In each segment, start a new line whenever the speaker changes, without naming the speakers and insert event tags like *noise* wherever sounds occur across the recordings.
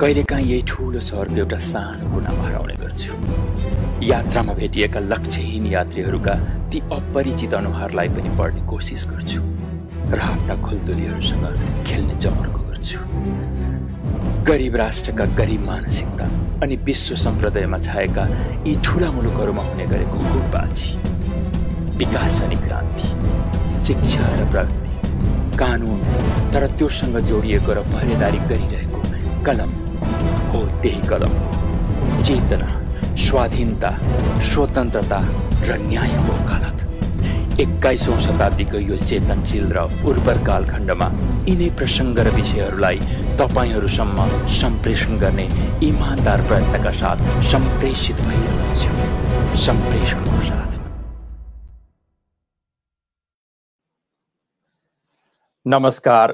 कहिलेकाहीँ यही ठुलो सहरको एउटा सानो कुनामा हराउने गर्छु यात्रामा भेटिएका लक्ष्यहीन यात्रीहरूका ती अपरिचित अनुहारलाई पनि पढ्ने कोसिस गर्छु र आफ्ना खुलतुलीहरूसँग खेल्ने जमर्को गर्छु गरिब राष्ट्रका गरिब मानसिकता अनि विश्व सम्प्रदायमा छाएका यी ठुला मुलुकहरूमा हुने गरेको गुटबाजी विकास अनि क्रान्ति शिक्षा र प्रगति कानुन तर त्योसँग जोडिएको र भरेदारी गरिरहेको कलम होते ही कदम चेतना स्वाधीनता स्वतंत्रता र न्यायको अदालत एक्काइसौँ शताब्दीको यो चेतनशील र उर्वर कालखण्डमा यिनै प्रसङ्ग र विषयहरूलाई तपाईँहरूसम्म सम्प्रेषण गर्ने इमान्दार प्रयत्नका साथ सम्प्रेषित भइरहेको सम्प्रेषणको साथ नमस्कार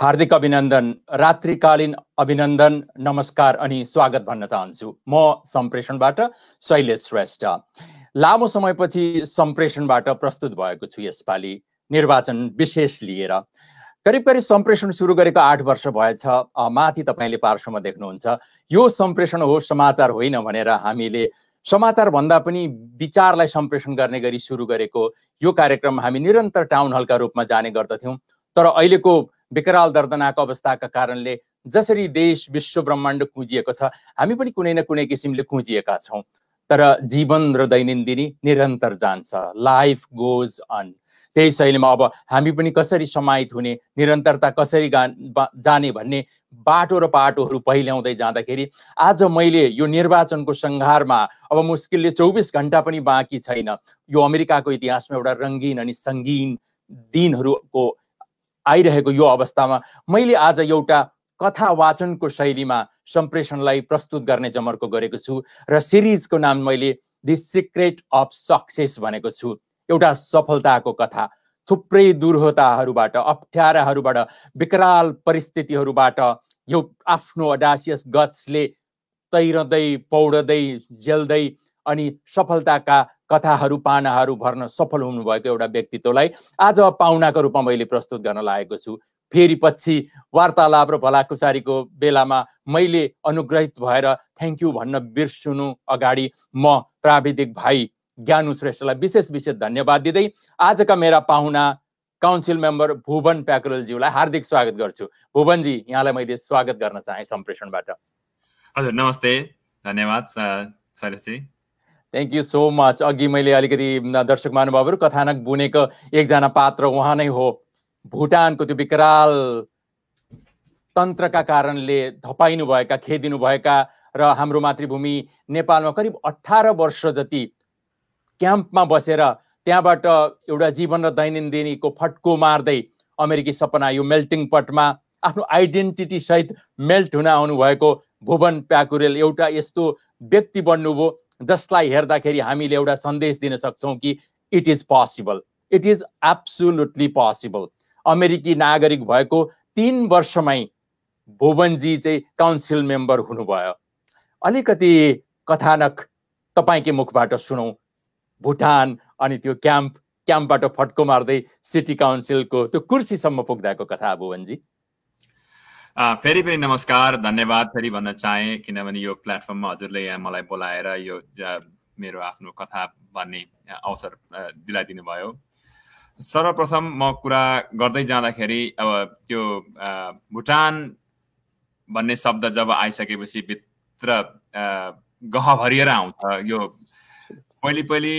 हार्दिक अभिनन्दन रात्रिकालीन अभिनन्दन नमस्कार अनि स्वागत भन्न चाहन्छु म सम्प्रेषणबाट शैलेश श्रेष्ठ लामो समयपछि सम्प्रेषणबाट प्रस्तुत भएको छु यसपालि निर्वाचन विशेष लिएर करिब करिब सम्प्रेषण सुरु गरेको आठ वर्ष भएछ माथि तपाईँले पार्श्वमा देख्नुहुन्छ यो सम्प्रेषण हो समाचार होइन भनेर हामीले समाचार भन्दा पनि विचारलाई सम्प्रेषण गर्ने गरी सुरु गरेको यो कार्यक्रम हामी निरन्तर टाउन हलका रूपमा जाने गर्दथ्यौँ तर अहिलेको विकराल दर्दनाको अवस्थाका कारणले जसरी देश विश्व ब्रह्माण्ड कुजिएको छ हामी पनि कुनै न कुनै किसिमले कुजिएका छौँ तर जीवन र दैनन्दिनी निरन्तर जान्छ लाइफ गोज अन त्यही शैलीमा अब हामी पनि कसरी समाहित हुने निरन्तरता कसरी गा जाने भन्ने बाटो र पाटोहरू पहिल्याउँदै जाँदाखेरि आज मैले यो निर्वाचनको सङ्घारमा अब मुस्किलले चौबिस घन्टा पनि बाँकी छैन यो अमेरिकाको इतिहासमा एउटा रङ्गीन अनि सङ्गीन दिनहरूको आइरहेको यो अवस्थामा मैले आज एउटा कथा वाचनको शैलीमा सम्प्रेषणलाई प्रस्तुत गर्ने जमर्को गरेको छु र सिरिजको नाम मैले दि सिक्रेट अफ सक्सेस भनेको छु एउटा सफलताको कथा थुप्रै दुर्होताहरूबाट अप्ठ्याराहरूबाट विकराल परिस्थितिहरूबाट यो आफ्नो अडासियस गट्सले तैरँदै पौड्दै जेल्दै अनि सफलताका कथाहरू पानाहरू भर्न सफल हुनुभएको एउटा व्यक्तित्वलाई आज पाहुनाको रूपमा मैले प्रस्तुत गर्न लागेको छु फेरि पछि वार्तालाप र भलाकुसारीको बेलामा मैले अनुग्रहित भएर थ्याङ्क यू भन्न बिर्सुनु अगाडि म प्राविधिक भाइ ज्ञानु श्रेष्ठलाई विशेष विशेष धन्यवाद दिँदै आजका मेरा पाहुना काउन्सिल मेम्बर भुवन प्याकुलज्यूलाई हार्दिक स्वागत गर्छु भुवनजी यहाँलाई मैले स्वागत गर्न चाहेँ सम्प्रेषणबाट
हजुर नमस्ते धन्यवाद
थ्याङ्क यू सो मच अघि मैले अलिकति दर्शक महानुभावहरू कथानक बुनेको एकजना पात्र उहाँ नै हो भुटानको त्यो विकराल तन्त्रका कारणले धपाइनुभएका खेदिनुभएका र हाम्रो मातृभूमि नेपालमा करिब अठार वर्ष जति क्याम्पमा बसेर त्यहाँबाट एउटा जीवन र दैनन्दिनीको फटको मार्दै अमेरिकी सपना यो मेल्टिङ पटमा आफ्नो आइडेन्टिटी सहित मेल्ट हुन आउनुभएको भुवन प्याकुरेल एउटा यस्तो व्यक्ति बन्नुभयो जसलाई हेर्दाखेरि हामीले एउटा सन्देश दिन सक्छौँ कि it is possible it is absolutely possible अमेरिकी नागरिक भएको तिन वर्षमै भुवनजी चाहिँ काउन्सिल मेम्बर हुनुभयो अलिकति कथानक तपाईँकै मुखबाट सुनौँ भुटान अनि त्यो क्याम्प क्याम्पबाट फटको मार्दै सिटी काउन्सिलको त्यो कुर्सीसम्म पुग्दाको कथा भुवनजी
फेरि पनि नमस्कार धन्यवाद फेरि भन्न चाहेँ किनभने यो प्लेटफर्ममा हजुरले यहाँ मलाई बोलाएर यो मेरो आफ्नो कथा भन्ने अवसर दिलाइदिनु भयो सर्वप्रथम म कुरा गर्दै जाँदाखेरि अब त्यो भुटान भन्ने शब्द जब आइसकेपछि भित्र गह भरिएर आउँछ यो पहिले पहिले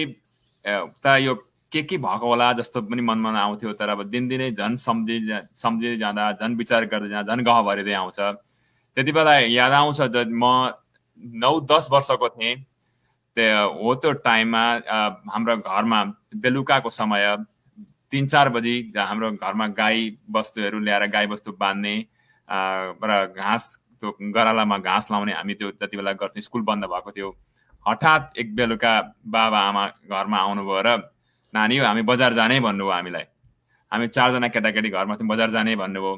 उता यो के के भएको होला जस्तो पनि मनमा आउँथ्यो तर अब दिनदिनै झन् सम्झि सम्झिँदै जाँदा झन् विचार गर्दै जाँदा झन् गह भरिँदै आउँछ त्यति बेला याद आउँछ ज म नौ दस वर्षको थिएँ त्यो हो त्यो टाइममा हाम्रो घरमा बेलुकाको समय तिन चार बजी हाम्रो घरमा गाई बस्तुहरू ल्याएर गाई बस्तु बाँध्ने र घाँस त्यो गरालामा घाँस लाउने हामी त्यो त्यति बेला गर्थ्यौँ स्कुल बन्द भएको थियो हठात एक बेलुका बाबा आमा घरमा आउनुभयो र नानी हो हामी बजार जानै भन्नुभयो हामीलाई हामी चारजना केटाकेटी घरमा थियौँ बजार जाने भन्नुभयो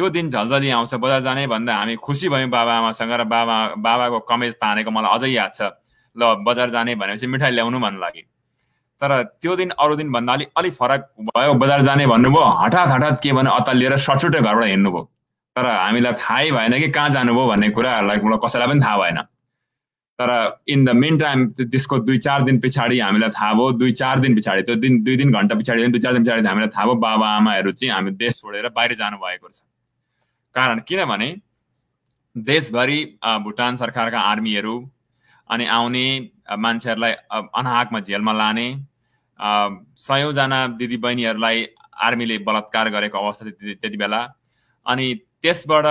त्यो दिन झल्झली आउँछ बजार जाने भन्दा हामी खुसी भयौँ बाबाआमासँग र बाबा बाबाको कमेज तानेको मलाई अझै याद छ ल बजार जाने भनेपछि मिठाई ल्याउनु भन्नु लागि तर त्यो दिन अरू दिनभन्दा अलिक अलिक फरक भयो बजार जाने भन्नुभयो हठात हठात के भने लिएर सटसुटै घरबाट हिँड्नुभयो तर हामीलाई थाहै भएन कि कहाँ जानुभयो भन्ने कुरा लाइक कसैलाई पनि थाहा भएन तर इन द मेन टाइम त्यसको दुई चार दिन पछाडि हामीलाई थाहा भयो दुई चार दिन पछाडि त्यो दिन दुई तिन घन्टा पछाडि दुई चार दिन पछाडि हामीलाई थाहा भयो बाबा आमाहरू चाहिँ हामी देश छोडेर बाहिर जानुभएको छ कारण किनभने देशभरि भुटान सरकारका आर्मीहरू अनि आउने मान्छेहरूलाई अनाहकमा झेलमा लाने सयौँजना दिदीबहिनीहरूलाई आर्मीले बलात्कार गरेको अवस्था त्यति बेला अनि त्यसबाट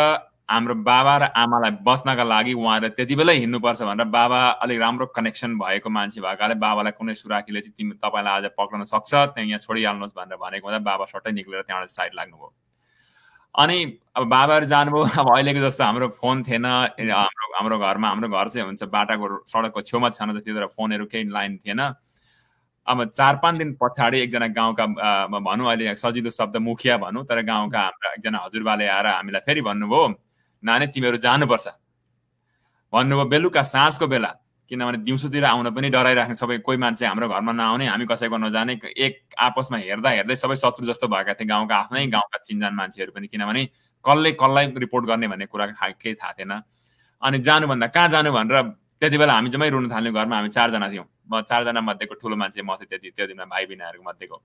हाम्रो बाबा र आमालाई बस्नका लागि उहाँहरूले त्यति बेलै हिँड्नुपर्छ भनेर बाबा अलिक राम्रो कनेक्सन भएको मान्छे भएकाले बाबालाई कुनै सुराखीले चाहिँ तिमी तपाईँलाई आज पक्राउन सक्छ त्यहाँ यहाँ छोडिहाल्नुहोस् भनेर भनेको हुँदा बाबा सट्टै निक्लेर त्यहाँबाट साइड लाग्नुभयो अनि अब बाबाहरू जानुभयो अब अहिलेको जस्तो हाम्रो फोन थिएन हाम्रो हाम्रो घरमा हाम्रो घर चाहिँ हुन्छ बाटाको सडकको छेउमा छैन त त्यतिखेर फोनहरू केही लाइन थिएन अब चार पाँच दिन पछाडि एकजना गाउँका भनौँ अहिले सजिलो शब्द मुखिया भनौँ तर गाउँका हाम्रा एकजना हजुरबाले आएर हामीलाई फेरि भन्नुभयो नाने तिमीहरू जानुपर्छ भन्नुभयो बेलुका साँझको बेला किनभने दिउँसोतिर आउन पनि डराइराख्ने सबै कोही मान्छे हाम्रो घरमा नआउने हामी कसैको नजाने एक आपसमा हेर्दा हेर्दै सबै शत्रु जस्तो भएका थिए गाउँका आफ्नै गाउँका चिनजान मान्छेहरू पनि किनभने कसले कसलाई रिपोर्ट गर्ने भन्ने कुरा केही थाहा थिएन अनि जानुभन्दा कहाँ जानु भनेर त्यति बेला हामी जम्मै रुनु थाल्यौँ घरमा हामी चारजना थियौँ म चारजना मध्येको ठुलो मान्छे म थिएँ त्यति त्यो दिनमा भाइ बिनाहरूको मध्येको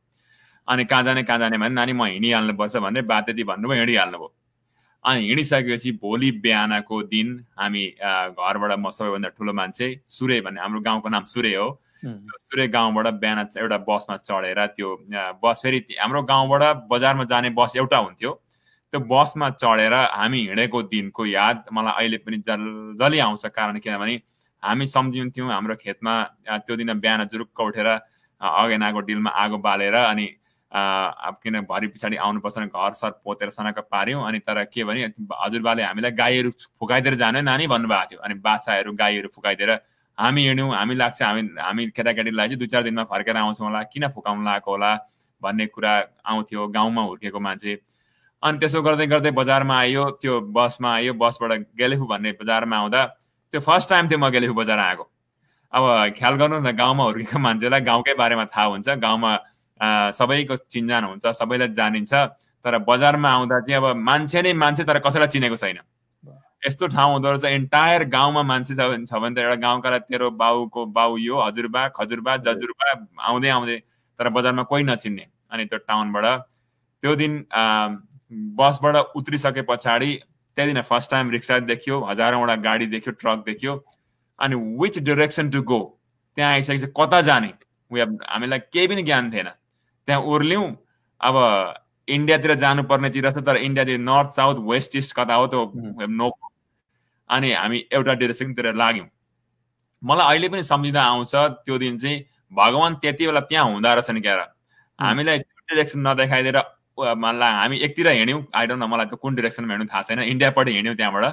अनि कहाँ जाने कहाँ जाने भने नानी म हिँडिहाल्नुपर्छ भनेर बा त्यति भन्नुभयो हिँडिहाल्नुभयो अनि हिँडिसकेपछि भोलि बिहानको दिन हामी घरबाट म सबैभन्दा ठुलो मान्छे सूर्य भन्ने हाम्रो गाउँको नाम सूर्य हो सूर्य गाउँबाट बिहान एउटा बसमा चढेर त्यो बस फेरि हाम्रो गाउँबाट बजारमा जाने बस एउटा हुन्थ्यो त्यो बसमा चढेर हामी हिँडेको दिनको याद मलाई अहिले पनि जल जलि आउँछ कारण किनभने हामी सम्झिन्थ्यौँ हाम्रो खेतमा त्यो दिन बिहान जुरुक्क उठेर अगेनाको डिलमा आगो बालेर अनि अब किन भरि पछाडि आउनुपर्छ घर सर पोतेर सनाक पार्यौँ अनि तर के भने हजुरबाले हामीलाई गाईहरू फुकाइदिएर जानु नानी भन्नुभएको थियो अनि बाछाहरू गाईहरू फुकाइदिएर हामी हिँड्यौँ हामी लाग्छ हामी हामी केटाकेटीलाई चाहिँ दुई चार दिनमा फर्केर आउँछौँ होला किन फुकाउनु लागेको होला भन्ने कुरा आउँथ्यो गाउँमा हुर्केको मान्छे अनि त्यसो गर्दै गर्दै बजारमा आयो त्यो बसमा आयो बसबाट गेलेफु भन्ने बजारमा आउँदा त्यो फर्स्ट टाइम थियो म गेलेफु बजार आएको अब ख्याल गर्नु न गाउँमा हुर्केको मान्छेलाई गाउँकै बारेमा थाहा हुन्छ गाउँमा सबैको चिन्जान हुन्छ सबैलाई जानिन्छ तर बजारमा आउँदा चाहिँ अब मान्छे नै मान्छे तर कसैलाई चिनेको छैन यस्तो ठाउँ हुँदो रहेछ इन्टायर गाउँमा मान्छे छ भने त एउटा गाउँका तेरो बाउको बाउ यो हजुरबा खजुरबा जजुरबा आउँदै आउँदै तर बजारमा कोही नचिन्ने अनि त्यो टाउनबाट त्यो दिन बसबाट उत्रिसके पछाडि त्यही दिन फर्स्ट टाइम रिक्सा देखियो हजारौँवटा गाडी देखियो ट्रक देखियो अनि विच डिरेक्सन टु गो त्यहाँ आइसकेपछि कता जाने हामीलाई केही पनि ज्ञान थिएन त्यहाँ ओर्ल्यौँ अब इन्डियातिर जानुपर्ने चिज छ तर इन्डियातिर नर्थ साउथ वेस्ट इस्ट कता हो त्यो नो अनि हामी एउटा डिरेक्सनतिर लाग्यौँ मलाई अहिले पनि सम्झिँदा आउँछ त्यो दिन चाहिँ भगवान् त्यति बेला त्यहाँ हुँदो नि क्या र हामीलाई डिरेक्सन नदेखाइदिएर मलाई हामी एकतिर हिँड्यौँ डोन्ट न मलाई त्यो कुन डिरेक्सनमा हिँड्नु थाहा छैन इन्डियापट्टि हिँड्यौँ त्यहाँबाट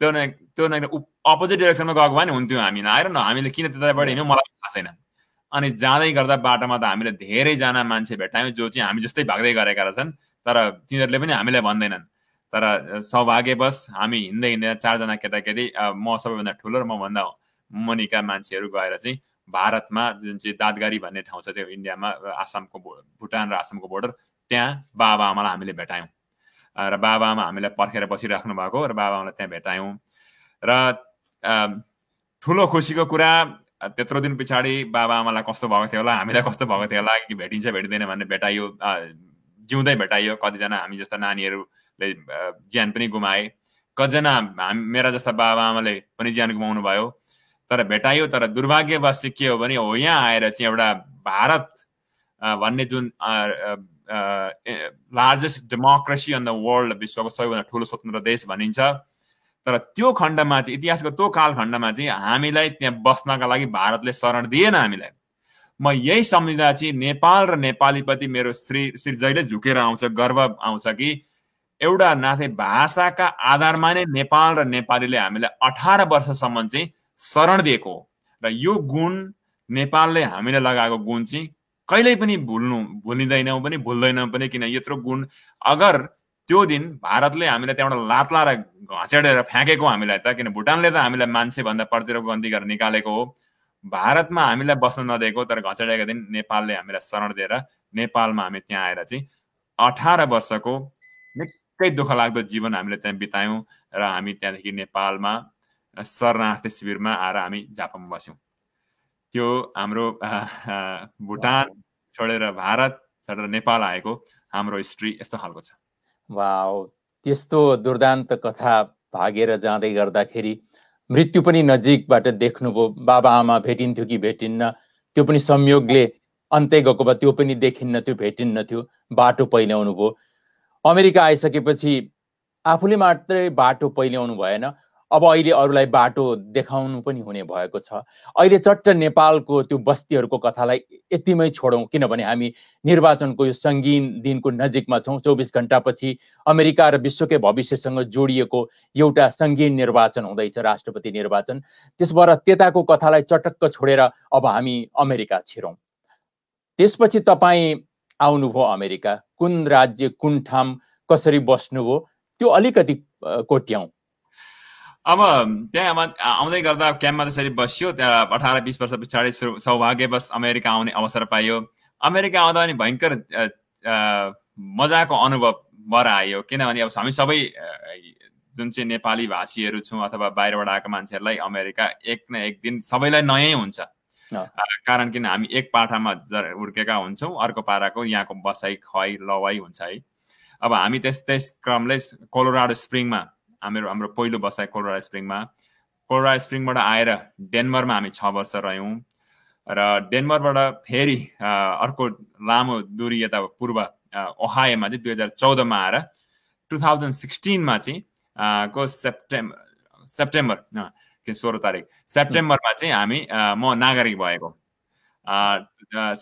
त्यो नै त्यो न अपोजिट डिरेक्सनमा गएको भए नि हुन्थ्यौँ हामी आएर न हामीले किन त्यताबाट हिँड्यौँ मलाई थाहा छैन अनि जाँदै गर्दा बाटोमा त हामीले धेरैजना मान्छे भेटायौँ जो चाहिँ हामी जस्तै भाग्दै गरेका रहेछन् तर तिनीहरूले पनि हामीलाई भन्दैनन् तर सौभाग्यवश हामी हिँड्दै हिँड्दै चारजना केटाकेटी म सबैभन्दा ठुलो र मभन्दा मुनिका मान्छेहरू गएर चाहिँ भारतमा जुन चाहिँ दादगारी भन्ने ठाउँ छ त्यो इन्डियामा आसामको भुटान र आसामको बोर्डर त्यहाँ बाबाआमालाई हामीले भेटायौँ र बाबाआमा हामीलाई पर्खेर बसिराख्नु भएको र बाबाआमालाई त्यहाँ भेटायौँ र ठुलो खुसीको कुरा त्यत्रो दिन पछाडि बाबा आमालाई कस्तो भएको थियो होला हामीलाई कस्तो भएको थियो होला कि भेटिन्छ भेटिँदैन भनेर भेटाइयो जिउँदै भेटाइयो कतिजना हामी जस्ता नानीहरूले ज्यान पनि गुमाए कतिजना हामी मेरा जस्ता बाबा आमाले पनि ज्यान गुमाउनु भयो तर भेटाइयो तर दुर्भाग्यवश के हो भने हो यहाँ आएर चाहिँ एउटा भारत भन्ने जुन largest democracy on the world विश्वको सबैभन्दा ठुलो स्वतन्त्र देश भनिन्छ तर त्यो खण्डमा चाहिँ इतिहासको त्यो कालखण्डमा चाहिँ हामीलाई त्यहाँ बस्नका लागि भारतले शरण दिएन हामीलाई म यही सम्झिँदा चाहिँ नेपाल र नेपालीप्रति मेरो श्री श्री जहिले झुकेर आउँछ गर्व आउँछ कि एउटा नाथे भाषाका आधारमा नै नेपाल र नेपालीले हामीलाई अठार वर्षसम्म चाहिँ शरण दिएको हो र यो गुण नेपालले हामीले लगाएको गुण चाहिँ कहिल्यै पनि भुल्नु भुलिँदैनौँ पनि भुल्दैनौँ पनि किन यत्रो गुण अगर त्यो दिन भारतले हामीलाई त्यहाँबाट र घसेडेर फ्याँकेको हामीलाई त किन भुटानले त हामीलाई मान्छे भन्दा प्रतिरो गन्दी गरेर निकालेको हो भारतमा हामीलाई बस्न नदिएको तर घचेडेको दिन नेपालले हामीलाई शरण दिएर नेपालमा हामी त्यहाँ आएर चाहिँ अठार वर्षको निकै दुःख लाग्दो जीवन हामीले त्यहाँ बितायौँ र हामी त्यहाँदेखि नेपालमा शरणार्थी शिविरमा आएर हामी जापामा बस्यौँ त्यो हाम्रो भुटान छोडेर भारत छोडेर नेपाल आएको हाम्रो हिस्ट्री यस्तो खालको छ वा त्यस्तो
दुर्दान्त कथा भागेर जाँदै गर्दाखेरि मृत्यु पनि नजिकबाट देख्नुभयो बाबा आमा भेटिन्थ्यो कि भेटिन्न त्यो पनि संयोगले अन्त्य गएको भए त्यो पनि देखिन्न थियो भेटिन्न थियो बाटो पहिल्याउनु भयो अमेरिका आइसकेपछि आफूले मात्रै बाटो पहिल्याउनु भएन अब अहिले अरूलाई बाटो देखाउनु पनि हुने भएको छ अहिले चट्ट नेपालको त्यो बस्तीहरूको कथालाई यतिमै छोडौँ किनभने हामी निर्वाचनको यो सङ्गीन दिनको नजिकमा छौँ चौबिस घन्टापछि अमेरिका र विश्वकै भविष्यसँग जोडिएको एउटा सङ्गीन निर्वाचन हुँदैछ राष्ट्रपति निर्वाचन त्यसबाट त्यताको कथालाई चटक्क छोडेर अब हामी अमेरिका छिरौँ त्यसपछि तपाईँ आउनुभयो अमेरिका कुन राज्य कुन ठाउँ कसरी बस्नुभयो त्यो अलिकति कोट्याउँ
अब त्यहाँ आउँदै गर्दा क्याम्पमा त्यसरी बसियो त्यहाँ अठार बिस वर्ष पछाडि सौभाग्यवश अमेरिका आउने अवसर पायो अमेरिका आउँदा पनि भयङ्कर मजाको अनुभव भएर आयो किनभने अब हामी सबै जुन चाहिँ नेपाली भाषीहरू छौँ अथवा बाहिरबाट आएको मान्छेहरूलाई अमेरिका एक न एक दिन सबैलाई नयाँ हुन्छ कारण किन हामी एक पाठामा हुर्केका हुन्छौँ अर्को पाराको यहाँको बसाइ खुवाई लवाई हुन्छ है अब हामी त्यस त्यस क्रमले कोलोराडो स्प्रिङमा हाम्रो हाम्रो पहिलो बसाइ कोलोरा स्प्रिङमा कोलोरा स्प्रिङबाट आएर डेनभरमा हामी छ वर्ष रह्यौँ र डेनभरबाट फेरि अर्को लामो दुरी यता पूर्व ओहायोमा चाहिँ दुई हजार चौधमा आएर टु थाउजन्ड सिक्सटिनमा चाहिँ को सेप्टेम्बर सेप्टेम्बर के सोह्र तारिक सेप्टेम्बरमा चाहिँ हामी म नागरिक भएको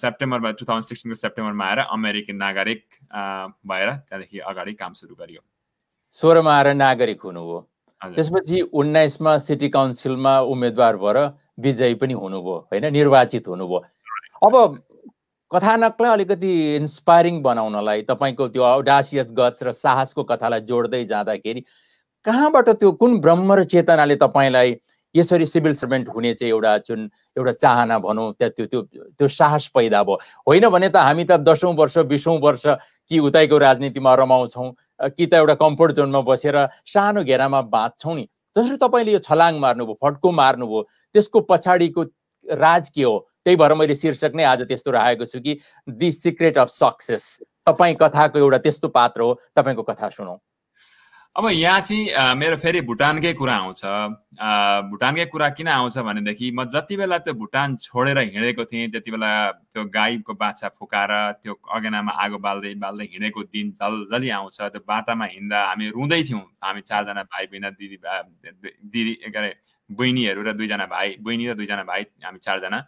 सेप्टेम्बरमा टु थाउजन्ड सिक्सटिनको सेप्टेम्बरमा आएर अमेरिकी नागरिक भएर त्यहाँदेखि अगाडि काम सुरु गरियो
सोह्रमा आएर नागरिक हुनुभयो त्यसपछि उन्नाइसमा सिटी काउन्सिलमा उम्मेदवार भएर विजयी पनि हुनुभयो होइन निर्वाचित हुनुभयो अब कथानकलाई अलिकति इन्सपायरिङ बनाउनलाई तपाईँको त्यो औडासियस गच र साहसको कथालाई जोड्दै जाँदाखेरि कहाँबाट त्यो कुन ब्रह्म र चेतनाले तपाईँलाई यसरी सिभिल सर्भेन्ट हुने चाहिँ एउटा जुन एउटा चाहना भनौँ त्यहाँ त्यो त्यो त्यो साहस पैदा भयो होइन भने त हामी त दसौँ वर्ष बिसौँ वर्ष कि उतैको राजनीतिमा रमाउँछौँ कि त एउटा कम्फोर्ट जोनमा बसेर सानो घेरामा बाँच्छौँ नि जसरी तपाईँले यो छलाङ मार्नुभयो फड्को मार्नुभयो त्यसको पछाडिको राज के हो त्यही भएर मैले शीर्षक नै आज त्यस्तो राखेको छु कि दि सिक्रेट अफ सक्सेस तपाईँ कथाको एउटा त्यस्तो पात्र हो तपाईँको कथा सुनौँ
अब यहाँ चाहिँ मेरो फेरि भुटानकै कुरा आउँछ भुटानकै कुरा किन आउँछ भनेदेखि म जति बेला त्यो भुटान छोडेर हिँडेको थिएँ त्यति बेला त्यो गाईको बाछा फुकाएर त्यो अगेनामा आगो बाल्दै बाल्दै हिँडेको दिन जलि आउँछ त्यो बाटामा हिँड्दा हामी रुँदै थियौँ हामी चारजना भाइ बहिनी दिदी दिदी के अरे बहिनीहरू र दुईजना भाइ बहिनी र दुईजना भाइ हामी चारजना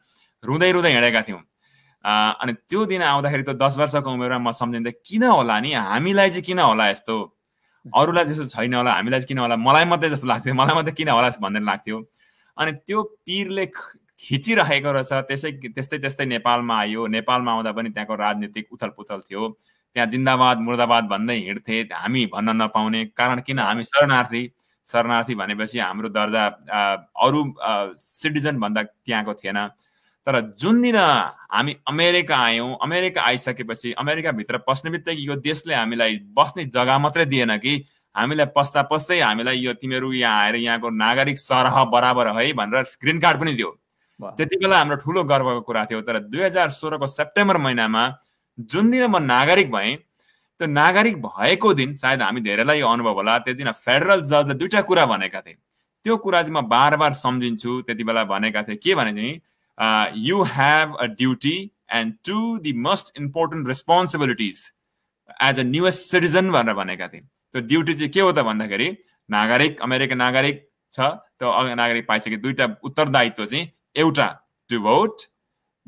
रुँदै रुँदै हिँडेका थियौँ अनि त्यो दिन आउँदाखेरि त दस वर्षको उमेरमा म सम्झिँदै किन होला नि हामीलाई चाहिँ किन होला यस्तो अरूलाई जस्तो छैन होला हामीलाई किन होला मलाई मात्रै जस्तो लाग्थ्यो मलाई मात्रै किन होला भन्ने लाग्थ्यो अनि त्यो पिरले खिचिराखेको रहेछ त्यसै त्यस्तै त्यस्तै नेपालमा आयो नेपालमा आउँदा पनि त्यहाँको राजनीतिक उथल पुथल थियो त्यहाँ जिन्दाबाद मुर्दाबाद भन्दै हिँड्थे हामी भन्न नपाउने कारण किन हामी शरणार्थी शरणार्थी भनेपछि हाम्रो दर्जा अरू सिटिजन भन्दा त्यहाँको थिएन तर जुन दिन हामी अमेरिका आयौँ अमेरिका आइसकेपछि अमेरिकाभित्र पस्ने बित्तिकै यो देशले हामीलाई बस्ने जग्गा मात्रै दिएन कि हामीलाई पस्दा पस्दै हामीलाई यो तिमीहरू यहाँ आएर यहाँको नागरिक सरह बराबर है भनेर ग्रिन कार्ड पनि दियो त्यति बेला हाम्रो ठुलो गर्वको कुरा थियो तर दुई हजार सोह्रको सेप्टेम्बर महिनामा जुन दिन म नागरिक भएँ त्यो नागरिक भएको दिन सायद हामी धेरैलाई यो अनुभव होला त्यो दिन फेडरल जजले दुइटा कुरा भनेका थिए त्यो कुरा चाहिँ म बार बार सम्झिन्छु त्यति बेला भनेका थिए के भने चाहिँ uh, you have a duty and two the most important responsibilities as a newest citizen भनेर भनेका थिए त्यो ड्युटी चाहिँ के हो त भन्दाखेरि नागरिक अमेरिकन नागरिक छ त्यो नागरिक पाइसके दुईवटा उत्तरदायित्व चाहिँ एउटा टु भोट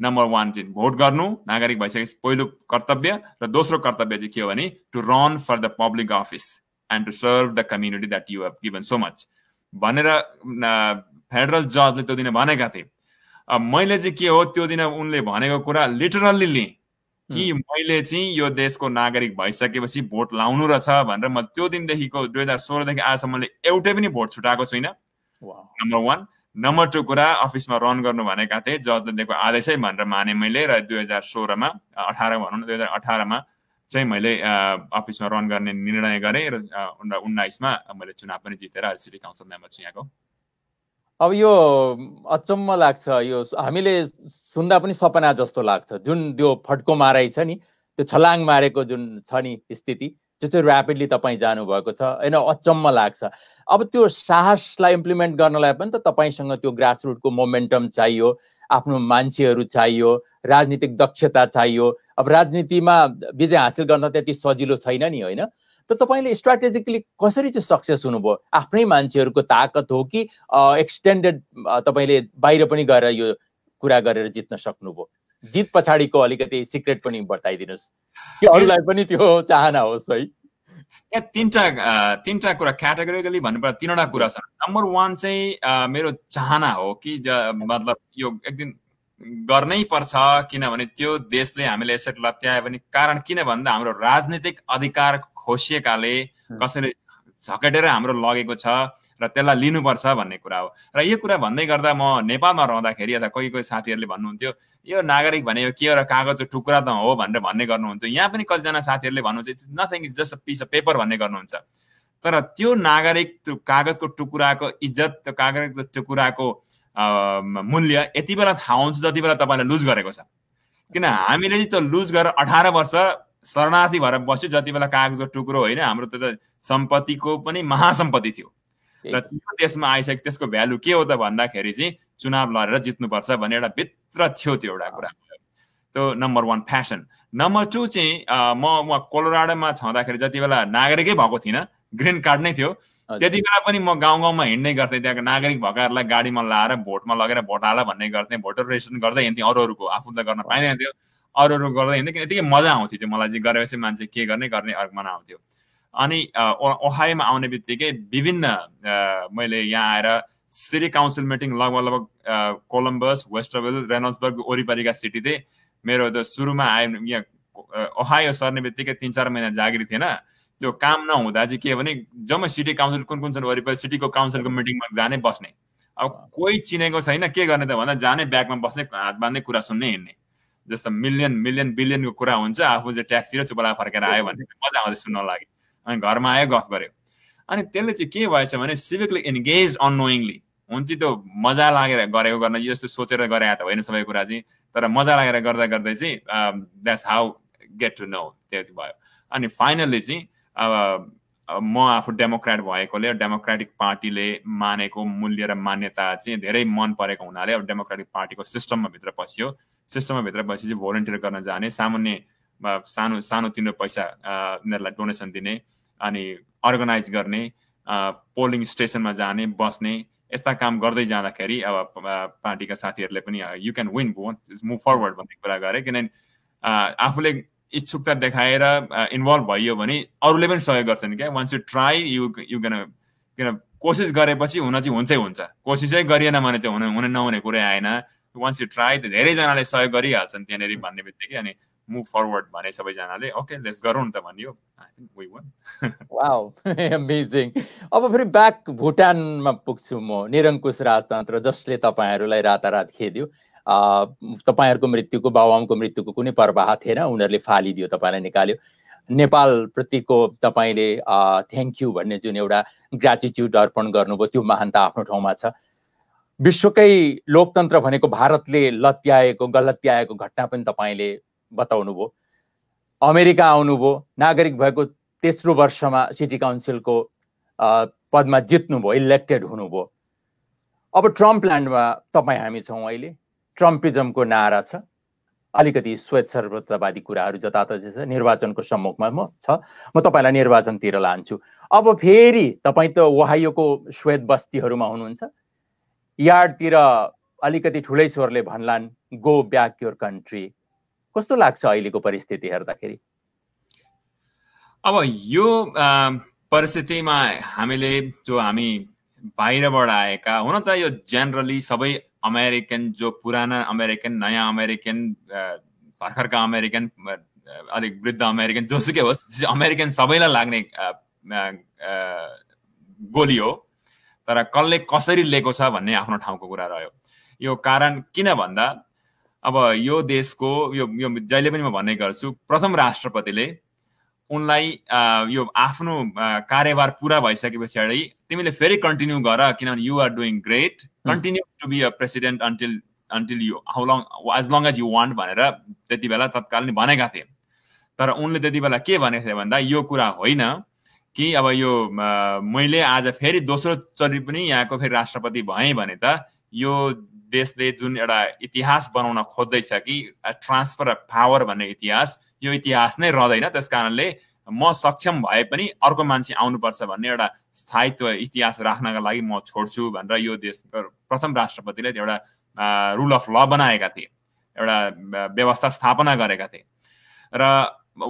नम्बर वान चाहिँ भोट गर्नु नागरिक भइसकेपछि पहिलो कर्तव्य र दोस्रो कर्तव्य चाहिँ के हो भने to run for the public office and to serve the community that you have given so much भनेर फेडरल जजले त्यो दिन भनेका थिए मैले चाहिँ के हो त्यो दिन उनले भनेको कुरा लिटरल्ली लिएँ कि मैले चाहिँ यो देशको नागरिक भइसकेपछि भोट लाउनु रहेछ भनेर म त्यो दिनदेखिको दुई हजार सोह्रदेखि मैले एउटै पनि भोट छुटाएको छुइनँ नम्बर वान नम्बर टू कुरा अफिसमा रन गर्नु भनेका थिएँ जजले दिएको आदेशै भनेर माने मैले र दुई हजार सोह्रमा अठार भनौँ न दुई हजार अठारमा चाहिँ मैले अफिसमा रन गर्ने निर्णय गरेँ र उन्नाइसमा मैले चुनाव पनि जितेर सिटी काउन्सिल मेम्बर छु यहाँको अब यो अचम्म
लाग्छ यो हामीले सुन्दा पनि सपना जस्तो लाग्छ जुन त्यो फड्को माराइ छ नि त्यो छलाङ मारेको जुन छ नि स्थिति त्यो चाहिँ ऱ्यापिडली तपाईँ जानुभएको छ होइन अचम्म लाग्छ अब त्यो साहसलाई इम्प्लिमेन्ट गर्नलाई पनि त तपाईँसँग त्यो ग्रासरुटको मोमेन्टम चाहियो आफ्नो मान्छेहरू चाहियो राजनीतिक दक्षता चाहियो अब राजनीतिमा विजय हासिल गर्न त्यति सजिलो छैन नि होइन त तपाईँले स्ट्राटेजिकली कसरी चाहिँ सक्सेस हुनुभयो आफ्नै मान्छेहरूको ताकत हो कि एक्सटेन्डेड तपाईँले बाहिर पनि गएर यो कुरा गरेर जित्न सक्नुभयो जित पछाडिको अलिकति सिक्रेट पनि बताइदिनुहोस् कि अरूलाई पनि त्यो चाहना होस् है
यहाँ तिनवटा तिनवटा कुरा क्याटेगोरिकली भन्नुपर्दा तिनवटा कुरा छ नम्बर वान चाहिँ मेरो चाहना हो कि मतलब यो एक दिन गर्नै पर्छ किनभने त्यो देशले हामीले यसरी लत्यायो भने कारण किन भन्दा हाम्रो राजनीतिक अधिकार खोसिएकाले कसैले झकेटेर हाम्रो लगेको छ र त्यसलाई लिनुपर्छ भन्ने कुरा हो र यो कुरा भन्दै गर्दा म नेपालमा रहँदाखेरि अथवा कोही कोही साथीहरूले भन्नुहुन्थ्यो यो नागरिक भनेको के हो र कागजको टुक्रा त हो भनेर भन्ने गर्नुहुन्थ्यो यहाँ पनि कतिजना साथीहरूले भन्नुहुन्छ it's nothing is just piece of paper भन्ने गर्नुहुन्छ तर त्यो नागरिक त्यो कागजको टुक्राको इज्जत त्यो कागजको टुक्राको मूल्य यति बेला थाहा हुन्छ जति बेला तपाईँले लुज गरेको छ किन हामीले चाहिँ त्यो लुज गरेर अठार वर्ष शरणार्थी भएर बस्यो जति बेला कागजको टुक्रो होइन हाम्रो त सम्पत्तिको पनि महासम्पत्ति थियो र त्यो देशमा आइसक्यो त्यसको भ्यालु के हो त भन्दाखेरि चाहिँ चुनाव लडेर जित्नुपर्छ भन्ने एउटा भित्र थियो त्यो एउटा कुरा त्यो number one fashion number two चाहिँ म म कोलोराडोमा छँदाखेरि जति बेला नागरिकै भएको थिइनँ ग्रिन कार्ड नै थियो त्यति बेला पनि म गाउँ गाउँमा हिँड्ने गर्थेँ त्यहाँको नागरिक भएकाहरूलाई गाडीमा लाएर भोटमा लगेर भोट हाल भन्ने गर्थेँ भोटर रेजिस्ट्रेसन गर्दै हिँड्थेँ अरू अरूको आफू त गर्न पाइँदैन थियो अरू अरू गर्दै हिँड्दै किन यतिकै मजा आउँथ्यो त्यो मलाई चाहिँ गरेपछि मान्छे के गर्ने गर्ने अर्को मना आउँथ्यो अनि ओहायोमा आउने बित्तिकै विभिन्न मैले यहाँ आएर सिटी काउन्सिल मिटिङ लगभग लगभग कोलम्बस वेस्टबल रेनल्सबर्ग वरिपरिका सिटी थिएँ मेरो त सुरुमा आयो यहाँ ओहायो सर्ने बित्तिकै तिन चार महिना जागिर थिएन त्यो काम नहुँदा चाहिँ के भने जम्मै सिटी काउन्सिल कुन कुन छन् वरिपरि सिटीको काउन्सिलको मिटिङमा जाने बस्ने अब कोही चिनेको छैन के गर्ने त भन्दा जाने ब्यागमा बस्ने हात बाँध्ने कुरा सुन्ने हिँड्ने जस्तो मिलियन मिलियन बिलियनको कुरा हुन्छ आफू चाहिँ ट्याक्सतिर चुपला फर्केर आयो भने *laughs* मजा आउँदै सुन्न लाग्यो अनि घरमा आयो गफ गऱ्यो अनि त्यसले चाहिँ के भएछ भने सिभिकली इन्गेज अनोइङली हुन्छ त्यो मजा लागेर गरेको गर्न यस्तो सोचेर गरे त होइन सबै कुरा चाहिँ तर मजा लागेर गर्दा गर्दै चाहिँ that's how get to know त्यो भयो अनि फाइनल्ली चाहिँ अब म आफू डेमोक्रेट भएकोले डेमोक्रेटिक पार्टीले मानेको मूल्य र मान्यता चाहिँ धेरै मन परेको हुनाले अब डेमोक्रेटिक पार्टीको सिस्टममा भित्र पस्यो सिस्टममा भित्र पसेपछि चाहिँ भोलिन्टियर गर्न जाने सामान्य सानो सानो सानोतिनो पैसा उनीहरूलाई डोनेसन दिने अनि अर्गनाइज गर्ने पोलिङ स्टेसनमा जाने बस्ने यस्ता काम गर्दै जाँदाखेरि अब पार्टीका साथीहरूले पनि you can win move forward भन्ने कुरा गरे किनभने आफूले इच्छुकता देखाएर इन्भल्भ भइयो भने अरूले पनि सहयोग गर्छन् क्या once you try you you gonna किन कोसिस गरेपछि हुन चाहिँ हुन्छै हुन्छ कोसिसै गरिएन भने चाहिँ हुन हुने नहुने कुरै आएन वान्स यु ट्राई त धेरैजनाले सहयोग गरिहाल्छन् त्यहाँनिर भन्ने बित्तिकै अनि मुभ फरवर्ड भने सबैजनाले ओके लेट्स गरौँ त भनियो *laughs*
*laughs* अब फेरि ब्याक भुटानमा पुग्छु म निरङ्कुश राजतन्त्र जसले तपाईँहरूलाई रातारात खेद्यो तपाईँहरूको मृत्युको बाबुआमको मृत्युको कुनै प्रवाह थिएन उनीहरूले फालिदियो तपाईँलाई निकाल्यो नेपालप्रतिको तपाईँले थ्याङ्क यू भन्ने जुन एउटा ग्रेटिच्युड अर्पण गर्नुभयो त्यो महानता आफ्नो ठाउँमा छ विश्वकै लोकतन्त्र भनेको भारतले लत्याएको गलत्याएको घटना पनि तपाईँले बताउनु भयो अमेरिका आउनुभयो नागरिक भएको तेस्रो वर्षमा सिटी काउन्सिलको पदमा जित्नुभयो इलेक्टेड हुनुभयो अब ट्रम्प ल्यान्डमा तपाईँ हामी छौँ अहिले ट्रम्पिजमको नारा छ अलिकति स्वेच्छ कुराहरू जताततै छ निर्वाचनको सम्मुखमा म छ म तपाईँलाई निर्वाचनतिर लान्छु अब फेरि तपाईँ त ओहायोको श्वेत बस्तीहरूमा हुनुहुन्छ यार्डतिर अलिकति ठुलै स्वरले भन्लान् गो ब्याक युर कन्ट्री कस्तो लाग्छ अहिलेको परिस्थिति हेर्दाखेरि
अब यो परिस्थितिमा हामीले जो हामी बाहिरबाट आएका हुन त यो जेनरली सबै अमेरिकन जो पुराना अमेरिकन नयाँ अमेरिकन भर्खरका अमेरिकन अलिक वृद्ध अमेरिकन जोसुकै होस् अमेरिकन सबैलाई लाग्ने गोली हो तर कसले कसरी लिएको छ भन्ने आफ्नो ठाउँको कुरा रह्यो यो कारण किन भन्दा अब यो देशको यो यो जहिले पनि म भन्ने गर्छु प्रथम राष्ट्रपतिले उनलाई यो आफ्नो कार्यभार पुरा भइसके पछाडि तिमीले फेरि कन्टिन्यू गर किनभने you're doing great continue to be a president until until you how long as long as you want भनेर त्यति बेला नै भनेका थिए तर उनले त्यति बेला के भनेको थिए भन्दा यो कुरा होइन कि अब यो मैले आज फेरि दोस्रो चरि पनि यहाँको फेरि राष्ट्रपति भएँ भने त यो देशले जुन एउटा इतिहास बनाउन खोज्दैछ कि ट्रान्सफर अफ पावर भन्ने इतिहास यो इतिहास नै रहँदैन त्यस कारणले म सक्षम भए पनि अर्को मान्छे आउनुपर्छ भन्ने एउटा स्थायित्व इतिहास राख्नका लागि म छोड्छु भनेर यो देश प्रथम राष्ट्रपतिले एउटा रुल अफ ल बनाएका थिए एउटा व्यवस्था स्थापना गरेका थिए र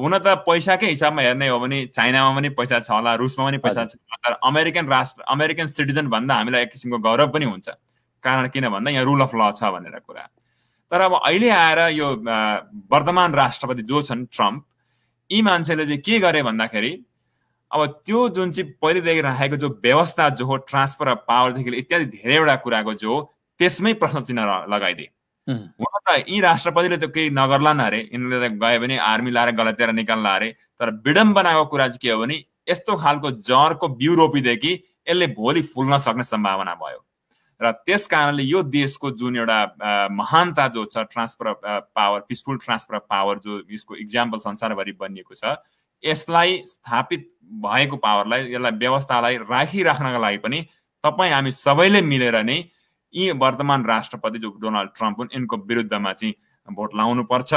हुन त पैसाकै हिसाबमा हेर्ने हो भने चाइनामा पनि पैसा छ होला रुसमा पनि पैसा छ होला तर अमेरिकन राष्ट्र अमेरिकन सिटिजन भन्दा हामीलाई एक किसिमको गौरव पनि हुन्छ कारण किन भन्दा यहाँ रुल अफ ल छ भनेर कुरा तर अब अहिले आएर यो वर्तमान राष्ट्रपति जो छन् ट्रम्प यी मान्छेले चाहिँ के गरे भन्दाखेरि अब त्यो जुन चाहिँ पहिलेदेखि राखेको जो व्यवस्था जो हो ट्रान्सफर अफ पावरदेखि इत्यादि धेरैवटा कुराको जो हो त्यसमै प्रश्न चिन्ह लगाइदिए उहाँ त यी राष्ट्रपतिले त केही नगर्लान् अरे यिनीहरूले त गयो भने आर्मी लाएर गलतेर निकाल्ला अरे तर विडम्बनाको कुरा चाहिँ के हो भने यस्तो खालको जरको बिउ कि यसले भोलि फुल्न सक्ने सम्भावना भयो र त्यस कारणले यो देशको जुन एउटा महानता जो छ transfer of power peaceful transfer of power जो यसको इक्जाम्पल संसारभरि बनिएको छ यसलाई स्थापित भएको पावरलाई यसलाई व्यवस्थालाई राखिराख्नका लागि पनि तपाईँ हामी सबैले मिलेर नै यी वर्तमान राष्ट्रपति जो डोनाल्ड ट्रम्प हुन् यिनको विरुद्धमा चाहिँ भोट लाउनुपर्छ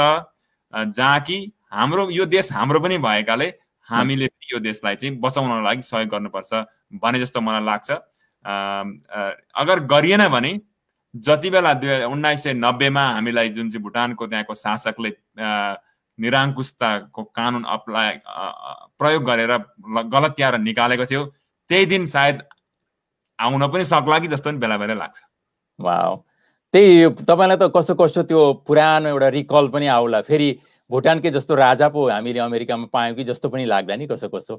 जहाँ कि हाम्रो यो देश हाम्रो पनि भएकाले हामीले यो देशलाई चाहिँ बचाउनको लागि सहयोग गर्नुपर्छ भने जस्तो मलाई लाग्छ अगर गरिएन भने जति बेला दुई उन्नाइस सय नब्बेमा हामीलाई जुन चाहिँ भुटानको त्यहाँको शासकले निराङ्कुशताको कानुन अप्लाई प्रयोग गरेर गलत गलत्याएर निकालेको थियो त्यही दिन सायद आउन पनि सक्ला कि जस्तो पनि बेला बेला लाग्छ वा
त्यही तपाईँलाई त कस्तो कस्तो त्यो पुरानो एउटा रिकल पनि आउला फेरि भुटानकै जस्तो राजा पो हामीले अमेरिकामा पायौँ कि जस्तो पनि लाग्ला नि कसो कसो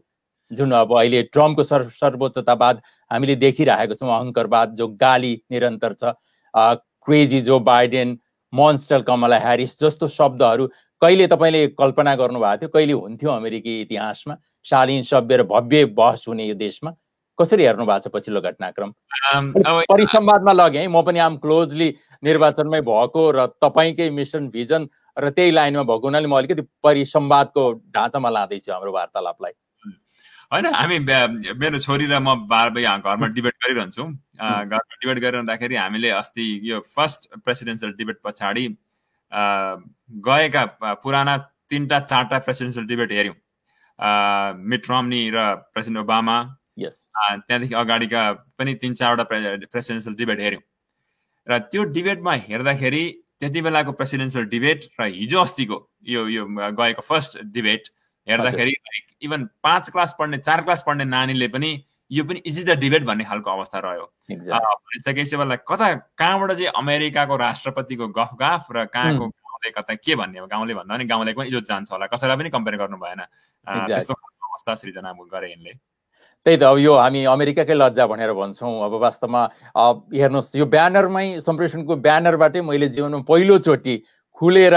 जुन अब अहिले ट्रम्पको सर्व सर्वोच्चतावाद हामीले देखिरहेको छौँ अहङ्करवाद जो गाली निरन्तर छ crazy Joe Biden monster Kamala ह्यारिस जस्तो शब्दहरू कहिले तपाईँले कल्पना गर्नुभएको थियो कहिले हुन्थ्यो अमेरिकी इतिहासमा शालीन सभ्य र भव्य बहस हुने यो देशमा कसरी हेर्नु भएको छ पछिल्लो घटनाक्रम परिसंवादमा लगे है म पनि आम क्लोजली निर्वाचनमै भएको र तपाईँकै मिसन भिजन र त्यही लाइनमा भएको हुनाले म अलिकति परिसंवादको ढाँचामा लाँदैछु हाम्रो वार्तालापलाई
होइन हामी मेरो छोरी र म बार घरमा डिबेट गरिरहन्छौँ घरमा डिबेट गरिरहँदाखेरि हामीले अस्ति यो फर्स्ट प्रेसिडेन्सियल डिबेट पछाडि गएका पुराना तिनवटा चारवटा प्रेसिडेन्सियल डिबेट हेऱ्यौँ मिट रम्नी र प्रेसिडेन्ट ओबामा त्यहाँदेखि अगाडिका पनि तिन चारवटा प्रेसिडेन्सियल डिबेट हेऱ्यौँ र त्यो डिबेटमा हेर्दाखेरि त्यति बेलाको प्रेसिडेन्सियल डिबेट र हिजो अस्तिको यो यो गएको फर्स्ट डिबेट हेर्दाखेरि इभन पाँच क्लास पढ्ने चार क्लास पढ्ने नानीले पनि यो पनि इज इज द डिबेट भन्ने खालको अवस्था रह्यो भनिसकेपछि मलाई कता कहाँबाट चाहिँ अमेरिकाको राष्ट्रपतिको गफ गाफ र कहाँको गाउँले कता के भन्ने गाउँले भन्दा पनि गाउँले पनि इज्जत जान्छ होला कसैलाई पनि कम्पेयर गर्नु भएन त्यस्तो अवस्था सृजना गरे यिनले
त्यही त अब यो हामी अमेरिकाकै लज्जा भनेर भन्छौँ अब वास्तवमा हेर्नुहोस् यो ब्यानरमै सम्प्रेषणको ब्यानरबाटै मैले जीवनमा पहिलोचोटि खुलेर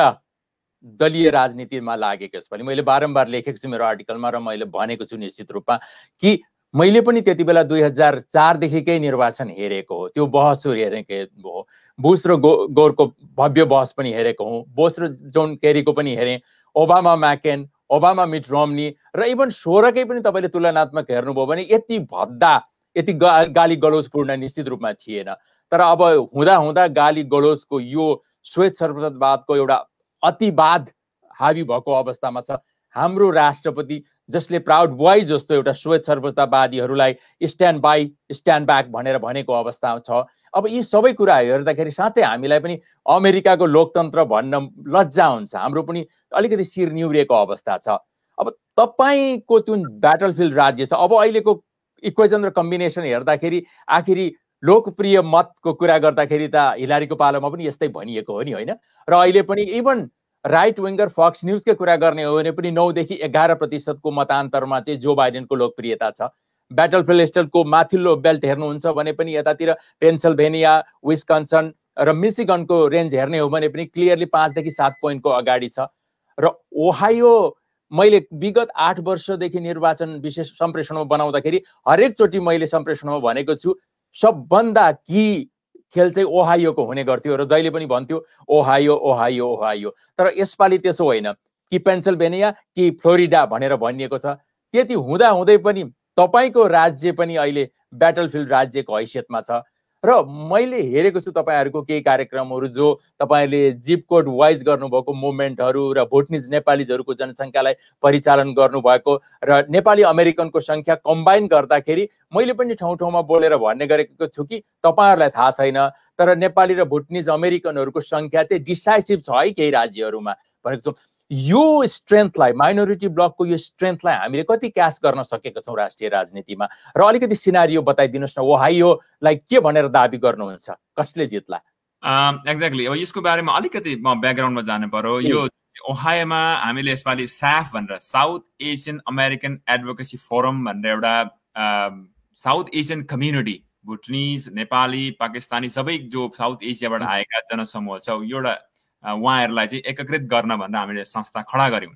दलीय राजनीतिमा लागेको छ भने मैले बारम्बार लेखेको छु मेरो आर्टिकलमा र मैले भनेको छु निश्चित रूपमा कि मैले पनि त्यति बेला दुई हजार चारदेखिकै निर्वाचन हेरेको हो त्यो बहसहरू हेरेको हो बुस र गो गोरको भव्य बहस पनि हेरेको हुँ बोस र जोन केरीको पनि हेरेँ Obama McCain Obama Mitt Romney र इभन सोह्रकै पनि तपाईँले तुलनात्मक हेर्नुभयो भने यति भद्दा यति गा गाली गलोजपूर्ण निश्चित रूपमा थिएन तर अब हुँदा हुँदा गाली गलोजको यो श्वेत सर्वतवादको एउटा अतिवाद हावी भएको अवस्थामा छ हाम्रो राष्ट्रपति जसले प्राउड बोय जस्तो एउटा स्वेत सर्वतावादीहरूलाई स्ट्यान्ड बाई स्ट्यान्ड ब्याक भनेर भनेको अवस्था छ अब यी सबै कुरा हेर्दाखेरि साँच्चै हामीलाई पनि अमेरिकाको लोकतन्त्र भन्न लज्जा हुन्छ हाम्रो पनि अलिकति शिर निहुरेको अवस्था छ अब तपाईँको जुन ब्याटलफिल्ड राज्य छ अब अहिलेको इक्वेजन र कम्बिनेसन हेर्दाखेरि आखिरी लोकप्रिय मतको कुरा गर्दाखेरि त हिलारीको पालोमा पनि यस्तै भनिएको हो नि होइन र अहिले पनि इभन राइट विङ्गर फक्स न्युजकै कुरा गर्ने हो भने पनि नौदेखि एघार प्रतिशतको मतान्तरमा चाहिँ जो बाइडेनको लोकप्रियता छ ब्याटल फिलेस्टलको माथिल्लो बेल्ट हेर्नुहुन्छ भने पनि यतातिर पेन्सिल्भेनिया विस्कन्सन र मिसिगनको रेन्ज हेर्ने हो भने पनि क्लियरली पाँचदेखि सात पोइन्टको अगाडि छ र ओहायो मैले विगत आठ वर्षदेखि निर्वाचन विशेष सम्प्रेषणमा बनाउँदाखेरि हरेकचोटि मैले सम्प्रेषणमा भनेको छु सबभन्दा कि खेल चाहिँ ओहायोको हुने गर्थ्यो र जहिले पनि भन्थ्यो ओहायो ओहायो ओहायो तर यसपालि त्यसो होइन कि पेन्सिल्भेनिया कि फ्लोरिडा भनेर भनिएको छ त्यति हुँदा पनि तपाईँको राज्य पनि अहिले ब्याटलफिल्ड राज्यको हैसियतमा छ र मैले हेरेको छु तपाईँहरूको केही कार्यक्रमहरू जो तपाईँले जिप कोड वाइज गर्नुभएको मुभमेन्टहरू र भुटनिज नेपालीजहरूको जनसङ्ख्यालाई परिचालन गर्नुभएको र नेपाली अमेरिकनको सङ्ख्या कम्बाइन गर्दाखेरि मैले पनि ठाउँ ठाउँमा बोलेर भन्ने गरेको छु कि तपाईँहरूलाई थाहा छैन तर नेपाली र भुटनिज अमेरिकनहरूको सङ्ख्या चाहिँ डिसाइसिभ छ है केही राज्यहरूमा भनेको छु यो स्ट्रेन्थलाई माइनोरिटी ब्लकको यो स्ट्रेन्थलाई हामीले कति क्यास गर्न सकेका छौँ राष्ट्रिय राजनीतिमा र अलिकति सिनारियो बताइदिनुहोस् न ओहाइयोलाई के भनेर दावी गर्नुहुन्छ कसले जित्ला
एक्ज्याक्टली um, अब यसको बारेमा अलिकति म ब्याकग्राउन्डमा जानु पर्यो hmm. यो ओहायोमा हामीले यसपालि साफ भनेर south asian american advocacy forum भनेर एउटा south asian community Bhutanese Nepali Pakistani सबै जो साउथ एसियाबाट hmm. आएका जनसमूह छ एउटा उहाँहरूलाई चाहिँ एकीकृत गर्न भनेर हामीले संस्था खडा गऱ्यौँ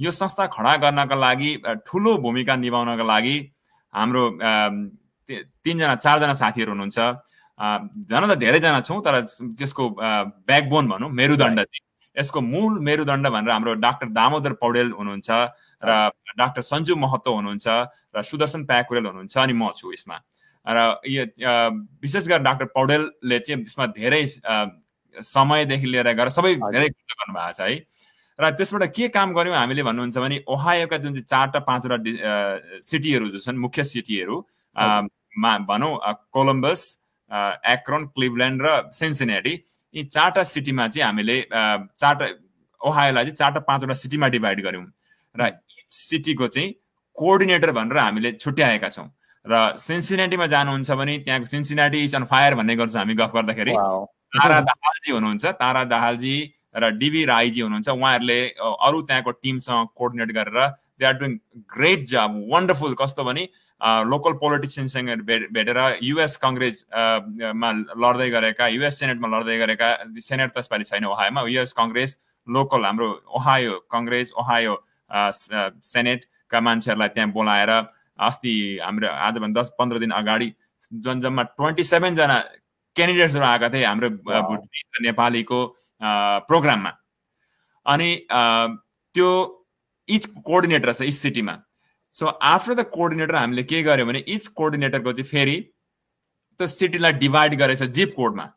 यो संस्था खडा गर्नका लागि ठुलो भूमिका निभाउनका लागि हाम्रो तिनजना चारजना साथीहरू हुनुहुन्छ झन् त धेरैजना छौँ तर त्यसको ब्याकबोन भनौँ मेरुदण्ड चाहिँ यसको मूल मेरुदण्ड भनेर हाम्रो डाक्टर दामोदर पौडेल हुनुहुन्छ र डाक्टर सन्जु महतो हुनुहुन्छ र सुदर्शन प्याकुरेल हुनुहुन्छ अनि म छु यसमा र यो विशेष गरेर डाक्टर पौडेलले चाहिँ यसमा धेरै समयदेखि लिएर गएर सबै धेरै कुरा गर्नुभएको छ है र त्यसबाट के काम गऱ्यौँ हामीले भन्नुहुन्छ भने ओहायोका जुन चाहिँ चारवटा पाँचवटा सिटीहरू जो छन् मुख्य सिटीहरू मा भनौँ कोलम्बस एक्रोन क्लिभल्यान्ड र सेन्सिनेटी यी चारवटा सिटीमा चाहिँ हामीले चारवटा ओहायोलाई चाहिँ चारवटा पाँचवटा सिटीमा डिभाइड गऱ्यौँ र सिटीको चाहिँ कोअर्डिनेटर भनेर हामीले छुट्याएका छौँ र सेन्सिनेटीमा जानुहुन्छ भने त्यहाँको सेन्सिनाटी इज अन फायर भन्ने गर्छौँ हामी गफ गर्दाखेरि तारा *laughs* दाहालजी हुनुहुन्छ तारा दाहालजी र डिबी राईजी हुनुहुन्छ उहाँहरूले अरू त्यहाँको टिमसँग कोर्डिनेट गरेर they are doing great job wonderful कस्तो भने लोकल पोलिटिसियनसँग भेट भेटेर युएस कङ्ग्रेसमा लड्दै गरेका युएस सेनेटमा लड्दै गरेका सेनेट त यसपालि छैन ओहायोमा युएस कङ्ग्रेस लोकल हाम्रो ओहायो कङ्ग्रेस ओहायो सेनेटका मान्छेहरूलाई त्यहाँ बोलाएर अस्ति हाम्रो आजभन्दा दस पन्ध्र दिन अगाडि जम्मा ट्वेन्टी सेभेनजना क्यान्डिडेट्सहरू आएका थिए हाम्रो नेपालीको प्रोग्राममा अनि त्यो इच कोअर्डिनेटर छ इच सिटीमा सो आफ्टर द कोअर्डिनेटर हामीले के गर्यो भने इच कोअर्डिनेटरको चाहिँ फेरि त्यो सिटीलाई डिभाइड गरेको छ जिप कोडमा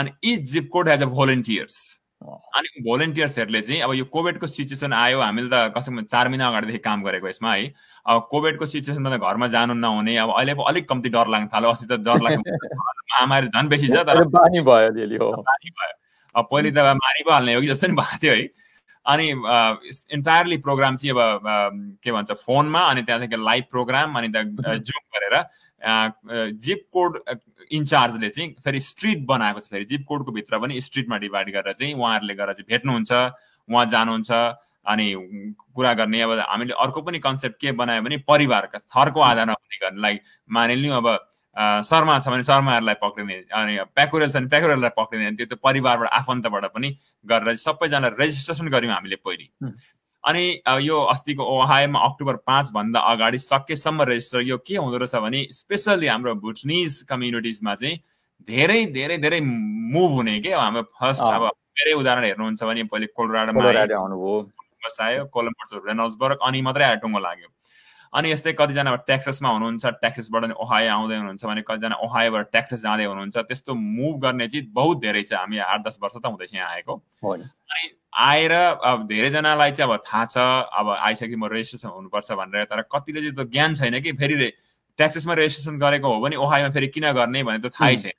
अनि each zip code as a volunteers अनि भोलिन्टियर्सहरूले चाहिँ अब यो कोभिडको सिचुएसन आयो हामीले त कसैमा चार महिना अगाडिदेखि काम गरेको यसमा है अब कोभिडको सिचुएसनमा त घरमा जानु नहुने अब अहिले पो अलिक कम्ती डर लाग्न थाल्यो अस्ति त डर लाग्यो महामारी *laughs* झन् बेसी छ तर
पानी भयो
अब पहिले त मारि पो हाल्ने हो कि जस्तो नि भएको थियो है अनि इन्टायरली प्रोग्राम चाहिँ अब के भन्छ फोनमा अनि त्यहाँदेखि लाइभ प्रोग्राम अनि *laughs* जुम गरेर जिप कोड इन्चार्जले चाहिँ फेरि स्ट्रिट बनाएको छ फेरि जिप कोडको भित्र पनि स्ट्रिटमा डिभाइड गरेर चाहिँ उहाँहरूले गएर चाहिँ भेट्नुहुन्छ उहाँ जानुहुन्छ अनि कुरा गर्ने अब हामीले अर्को पनि कन्सेप्ट के बनायो भने परिवारका थरको आधारमा पनि गर्ने लाइक मानिलिउँ अब शर्मा छ भने शर्माहरूलाई पक्रिने अनि प्याकुरेल छ भने प्याकुरेललाई पक्रिने त्यो त परिवारबाट आफन्तबाट पनि गरेर सबैजना रेजिस्ट्रेसन गऱ्यौँ हामीले पहिले अनि यो अस्तिको ओहायमा अक्टोबर पाँचभन्दा अगाडि सकेसम्म रेजिस्टर यो के हुँदो रहेछ भने स्पेसल्ली हाम्रो भुटनिज कम्युनिटिजमा चाहिँ धेरै धेरै धेरै मुभ हुने के हाम्रो फर्स्ट अब धेरै उदाहरण हेर्नुहुन्छ भने पहिले कोलोराडोमा आयो कोलम्बस रेनल्सबर्ग अनि मात्रै आइटुङ्गो लाग्यो अनि यस्तै कतिजना अब ट्याक्सेसमा हुनुहुन्छ ट्याक्सेसबाट नि ओहायो आउँदै हुनुहुन्छ भने कतिजना ओहायोबाट ट्याक्सेस जाँदै हुनुहुन्छ त्यस्तो मुभ गर्ने चाहिँ बहुत धेरै छ हामी आठ दस वर्ष त हुँदैछ यहाँ आएको अनि आएर अब धेरैजनालाई चाहिँ अब थाहा छ अब आइसक्यो म रेजिस्ट्रेसन हुनुपर्छ भनेर तर कतिले चाहिँ त्यो ज्ञान छैन कि फेरि ट्याक्सेसमा रेजिस्ट्रेसन गरेको हो भने ओहायोमा फेरि किन गर्ने भने त थाहै छैन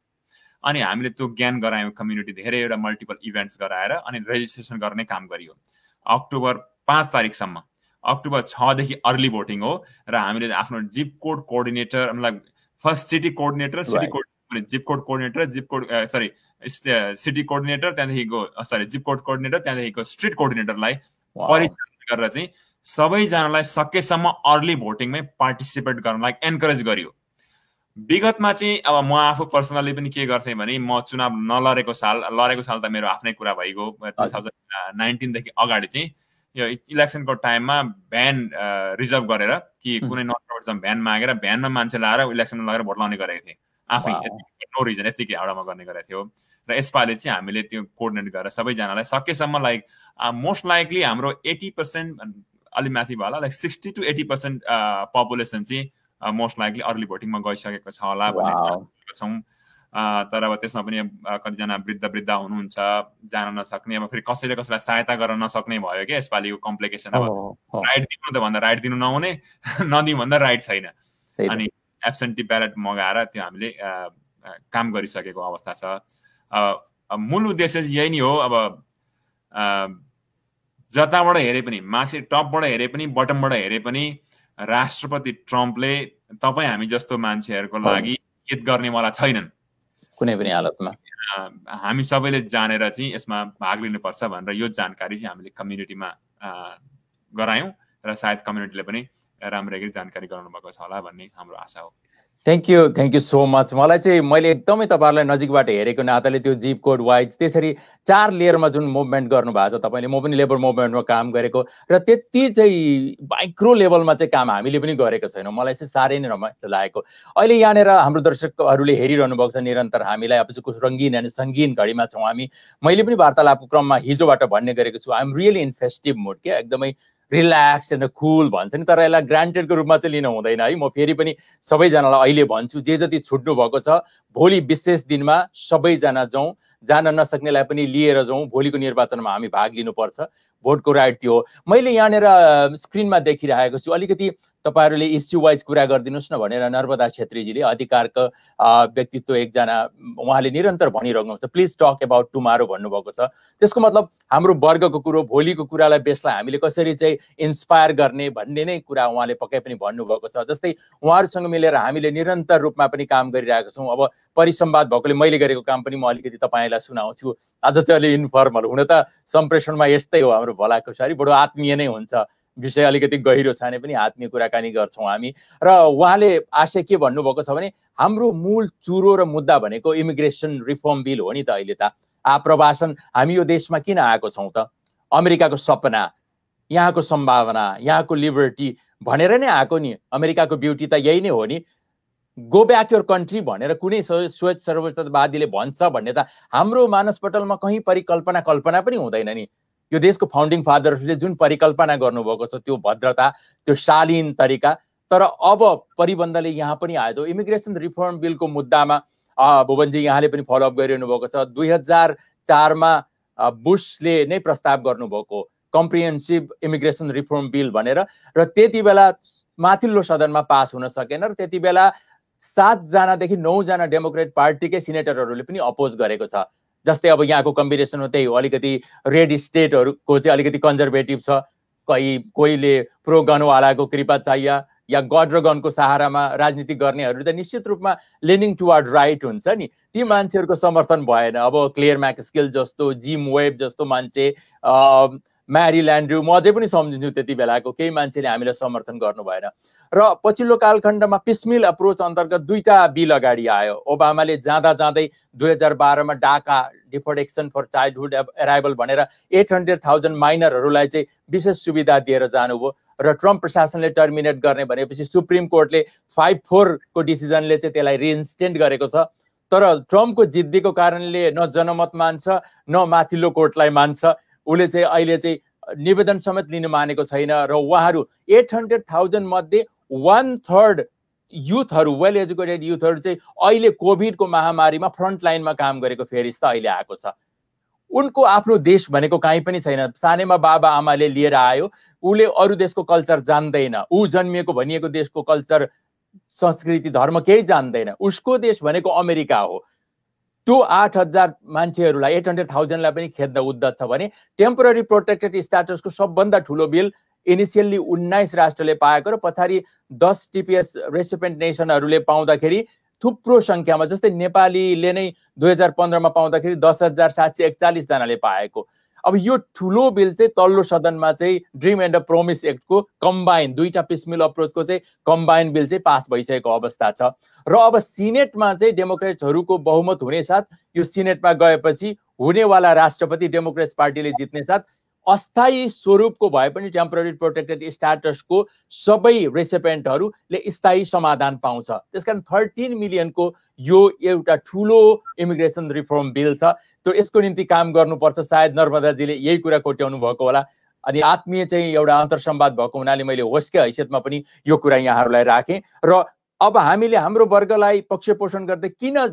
अनि हामीले त्यो ज्ञान गरायौँ कम्युनिटी धेरैवटा मल्टिपल इभेन्ट्स गराएर अनि रेजिस्ट्रेसन गर्ने काम गरियो अक्टोबर पाँच तारिकसम्म अक्टोबर छदेखि अर्ली भोटिङ हो र हामीले आफ्नो जिप कोड कोर्डिनेटर मतलब first city coordinator city coordinator zip code coordinator zip code sorry city coordinator त्यहाँदेखिको सरी जिप कोड कोर्डिनेटर त्यहाँदेखिको स्ट्रिट कोअर्डिनेटरलाई परिचालन गरेर चाहिँ सबैजनालाई सकेसम्म अर्ली भोटिङमै पार्टिसिपेट गर्नलाई एन्करेज गरियो विगतमा चाहिँ अब म आफू पर्सनली पनि के गर्थेँ भने म चुनाव नलडेको साल लडेको साल त मेरो आफ्नै कुरा भइगयो टु थाउजन्ड नाइन्टिनदेखि अगाडि चाहिँ यो इलेक्सनको टाइममा भ्यान रिजर्भ गरेर कि कुनै नर्थ भ्यान मागेर भ्यानमा मान्छे लाएर इलेक्सनमा लगेर भोट लाउने गरेको थिएँ आफै नो रिजन यतिकै हाउडामा गर्ने गरेको थियो र यसपालि चाहिँ हामीले त्यो कोर्डिनेट गरेर सबैजनालाई सकेसम्म लाइक मोस्ट लाइकली हाम्रो एटी पर्सेन्ट अलि माथि भयो होला like sixty to eighty percent population चाहिँ मोस्ट लाइकली अर्ली भोटिङमा गइसकेको छ होला भनेर छौँ uh, तर अब त्यसमा पनि uh, कतिजना वृद्ध वृद्ध हुनुहुन्छ जान नसक्ने अब फेरि कसैले कसैलाई सहायता गर्न नसक्ने भयो क्या यसपालिको कम्प्लिकेसन अब राइट दिनु त भन्दा राइट दिनु नहुने *laughs* नदिउँ भन्दा राइट छैन अनि एब्सेन्टी ब्यालेट मगाएर त्यो हामीले uh, काम गरिसकेको अवस्था छ मूल उद्देश्य चाहिँ यही नै हो अब जताबाट हेरे पनि माथि टपबाट हेरे पनि बटमबाट हेरे पनि राष्ट्रपति ट्रम्पले तपाईँ हामी जस्तो मान्छेहरूको लागि हित गर्नेवाला छैनन् कुनै पनि हालतमा हामी सबैले जानेर चाहिँ यसमा भाग लिनुपर्छ भनेर यो जानकारी चाहिँ हामीले कम्युनिटीमा गरायौँ र सायद कम्युनिटीले पनि राम्ररी जानकारी गराउनु भएको छ होला भन्ने हाम्रो आशा हो
thank you thank you so much मलाई चाहिँ मैले एकदमै तपाईँहरूलाई नजिकबाट हेरेको नाताले त्यो जिप कोड वाइज त्यसरी चार लेयरमा जुन मुभमेन्ट गर्नुभएको छ तपाईँले म पनि लेबर मुभमेन्टमा काम गरेको र त्यति चाहिँ माइक्रो लेभलमा चाहिँ काम हामीले पनि गरेको छैनौँ मलाई चाहिँ साह्रै नै रमाइलो लागेको अहिले यहाँनिर हाम्रो दर्शकहरूले हेरिरहनु भएको छ निरन्तर हामीलाई अब कुछ रङ्गीन अनि सङ्गीन घडीमा छौँ हामी मैले पनि वार्तालापको क्रममा हिजोबाट भन्ने गरेको छु I'm really in festive mood क्या एकदमै रिल्याक्स एन्ड कुल भन्छ नि तर यसलाई ग्रान्टेडको रूपमा चाहिँ लिन हुँदैन है म फेरि पनि सबैजनालाई अहिले भन्छु जे जति छुट्नु भएको छ भोलि विशेष दिनमा सबैजना जाउँ जान नसक्नेलाई पनि लिएर जाउँ भोलिको निर्वाचनमा हामी भाग लिनुपर्छ भोटको राइट त्यो मैले यहाँनिर स्क्रिनमा देखिरहेको छु अलिकति तपाईँहरूले इस्यु वाइज कुरा गरिदिनुहोस् न भनेर नर्मदा छेत्रीजीले अधिकारको व्यक्तित्व एकजना उहाँले निरन्तर भनिरहनुहुन्छ प्लिज टक एबाउट टुमारो भन्नुभएको छ त्यसको मतलब हाम्रो वर्गको कुरो भोलिको कुरालाई बेसलाई हामीले कसरी चाहिँ इन्सपायर गर्ने भन्ने नै कुरा उहाँले पक्कै पनि भन्नुभएको छ जस्तै उहाँहरूसँग मिलेर हामीले निरन्तर रूपमा पनि काम गरिरहेको छौँ अब परिसंवाद भएकोले मैले गरेको काम पनि म अलिकति तपाईँलाई तपाईँलाई सुनाउँछु आज चाहिँ अलि इन्फर्मल हुन त सम्प्रेषणमा यस्तै हो हाम्रो भलाको सारी बडो आत्मीय नै हुन्छ विषय अलिकति गहिरो छ छाने पनि आत्मीय कुराकानी गर्छौँ हामी र उहाँले आशय के भन्नुभएको छ भने हाम्रो मूल चुरो र मुद्दा भनेको इमिग्रेसन रिफर्म बिल हो नि त अहिले त आप्रवासन हामी यो देशमा किन आएको छौँ त अमेरिकाको सपना यहाँको सम्भावना यहाँको लिबर्टी भनेर नै आएको नि अमेरिकाको ब्युटी त यही नै हो नि गो ब्याक योर कन्ट्री भनेर कुनै स्वेच सर्वोच्चतावादीले भन्छ भन्ने त हाम्रो मानसपटलमा कहीँ परिकल्पना कल्पना पनि हुँदैन नि यो देशको फाउन्डिङ फादर्सले जुन परिकल्पना गर्नुभएको छ त्यो भद्रता त्यो शालीन तरिका तर अब परिबन्धले यहाँ पनि आयो इमिग्रेसन रिफर्म बिलको मुद्दामा भुवनजी यहाँले पनि फलोअप गरिरहनु भएको छ दुई हजार चारमा बुसले नै प्रस्ताव गर्नुभएको कम्प्रिहेन्सिभ इमिग्रेसन रिफर्म बिल भनेर र त्यति बेला माथिल्लो सदनमा पास हुन सकेन र त्यति बेला सातजनादेखि नौजना डेमोक्रेट पार्टीकै सिनेटरहरूले पनि अपोज गरेको छ जस्तै अब यहाँको कम्बिनेसन हो त्यही हो अलिकति रेड स्टेटहरूको चाहिँ अलिकति कन्जर्भेटिभ छ कहीँ कोहीले प्रो गनवालाको कृपा चाहियो या गड र गनको सहारामा राजनीति गर्नेहरू त निश्चित रूपमा लिनिङ टुवार्ड राइट हुन्छ नि ती मान्छेहरूको समर्थन भएन अब क्लियर म्याक स्किल जस्तो जिम वेब जस्तो मान्छे म्यारी ल्यान्ड्रु म अझै पनि सम्झिन्छु त्यति बेलाको केही मान्छेले हामीलाई समर्थन गर्नु भएन र पछिल्लो कालखण्डमा पिसमिल अप्रोच अन्तर्गत दुईवटा बिल अगाडि आयो ओबामाले जाँदा जाँदै दुई हजार बाह्रमा DACA deferred action for childhood arrival भनेर एट हन्ड्रेड थाउजन्ड माइनरहरूलाई चाहिँ विशेष सुविधा दिएर जानुभयो र ट्रम्प प्रशासनले टर्मिनेट गर्ने भनेपछि सुप्रिम कोर्टले फाइभ फोरको डिसिजनले चाहिँ त्यसलाई रिइन्स्टेन्ट गरेको छ तर ट्रम्पको जिद्दीको कारणले न जनमत मान्छ न माथिल्लो कोर्टलाई मान्छ उसले चाहिँ अहिले चाहिँ निवेदन समेत लिनु मानेको छैन र उहाँहरू एट हन्ड्रेड थाउजन्ड मध्ये वान थर्ड युथहरू वेल एजुकेटेड युथहरू चाहिँ अहिले कोभिडको महामारीमा फ्रन्ट लाइनमा काम गरेको फेरिस्ता अहिले आएको छ उनको आफ्नो देश भनेको काहीँ पनि छैन सानैमा बाबा आमाले लिएर आयो उसले अरू देशको कल्चर जान्दैन ऊ जन्मिएको भनिएको देशको कल्चर संस्कृति धर्म केही जान्दैन उसको देश भनेको अमेरिका हो त्यो आठ हजार मान्छेहरूलाई एट हन्ड्रेड थाउजन्डलाई पनि खेद्न उद्धत छ भने टेम्पोररी प्रोटेक्टेड स्ट्याटसको सबभन्दा ठुलो बिल इनिसियल्ली उन्नाइस राष्ट्रले पाएको र पछाडि दस टिपिएस रेसिपेन्ट नेसनहरूले पाउँदाखेरि थुप्रो सङ्ख्यामा जस्तै नेपालीले नै दुई हजार पन्ध्रमा पाउँदाखेरि दस हजार सात सय एकचालिसजनाले पाएको अब यो ठुलो बिल चाहिँ तल्लो सदनमा चाहिँ ड्रिम एन्ड अ प्रोमिस एक्टको कम्बाइन दुईटा पिसमिल अप्रोचको चाहिँ कम्बाइन बिल चाहिँ पास भइसकेको अवस्था छ र अब सिनेटमा चाहिँ डेमोक्रेट्सहरूको बहुमत हुने साथ यो सिनेटमा गएपछि हुनेवाला राष्ट्रपति डेमोक्रेट्स पार्टीले जित्ने साथ अस्थायी स्वरूपको भए पनि टेम्पोरेरी प्रोटेक्टेड स्टाटसको सबै रेसिपेन्टहरूले स्थायी समाधान पाउँछ त्यस कारण थर्टिन मिलियनको यो एउटा ठुलो इमिग्रेसन रिफर्म बिल छ त्यो यसको निम्ति काम गर्नुपर्छ सायद नर्मदाजीले यही कुरा कोट्याउनु भएको होला अनि आत्मीय चाहिँ एउटा अन्तरसम्वाद भएको हुनाले मैले होस्कै हैसियतमा पनि यो कुरा यहाँहरूलाई राखेँ र अब हामीले हाम्रो वर्गलाई पक्षपोषण गर्दै किन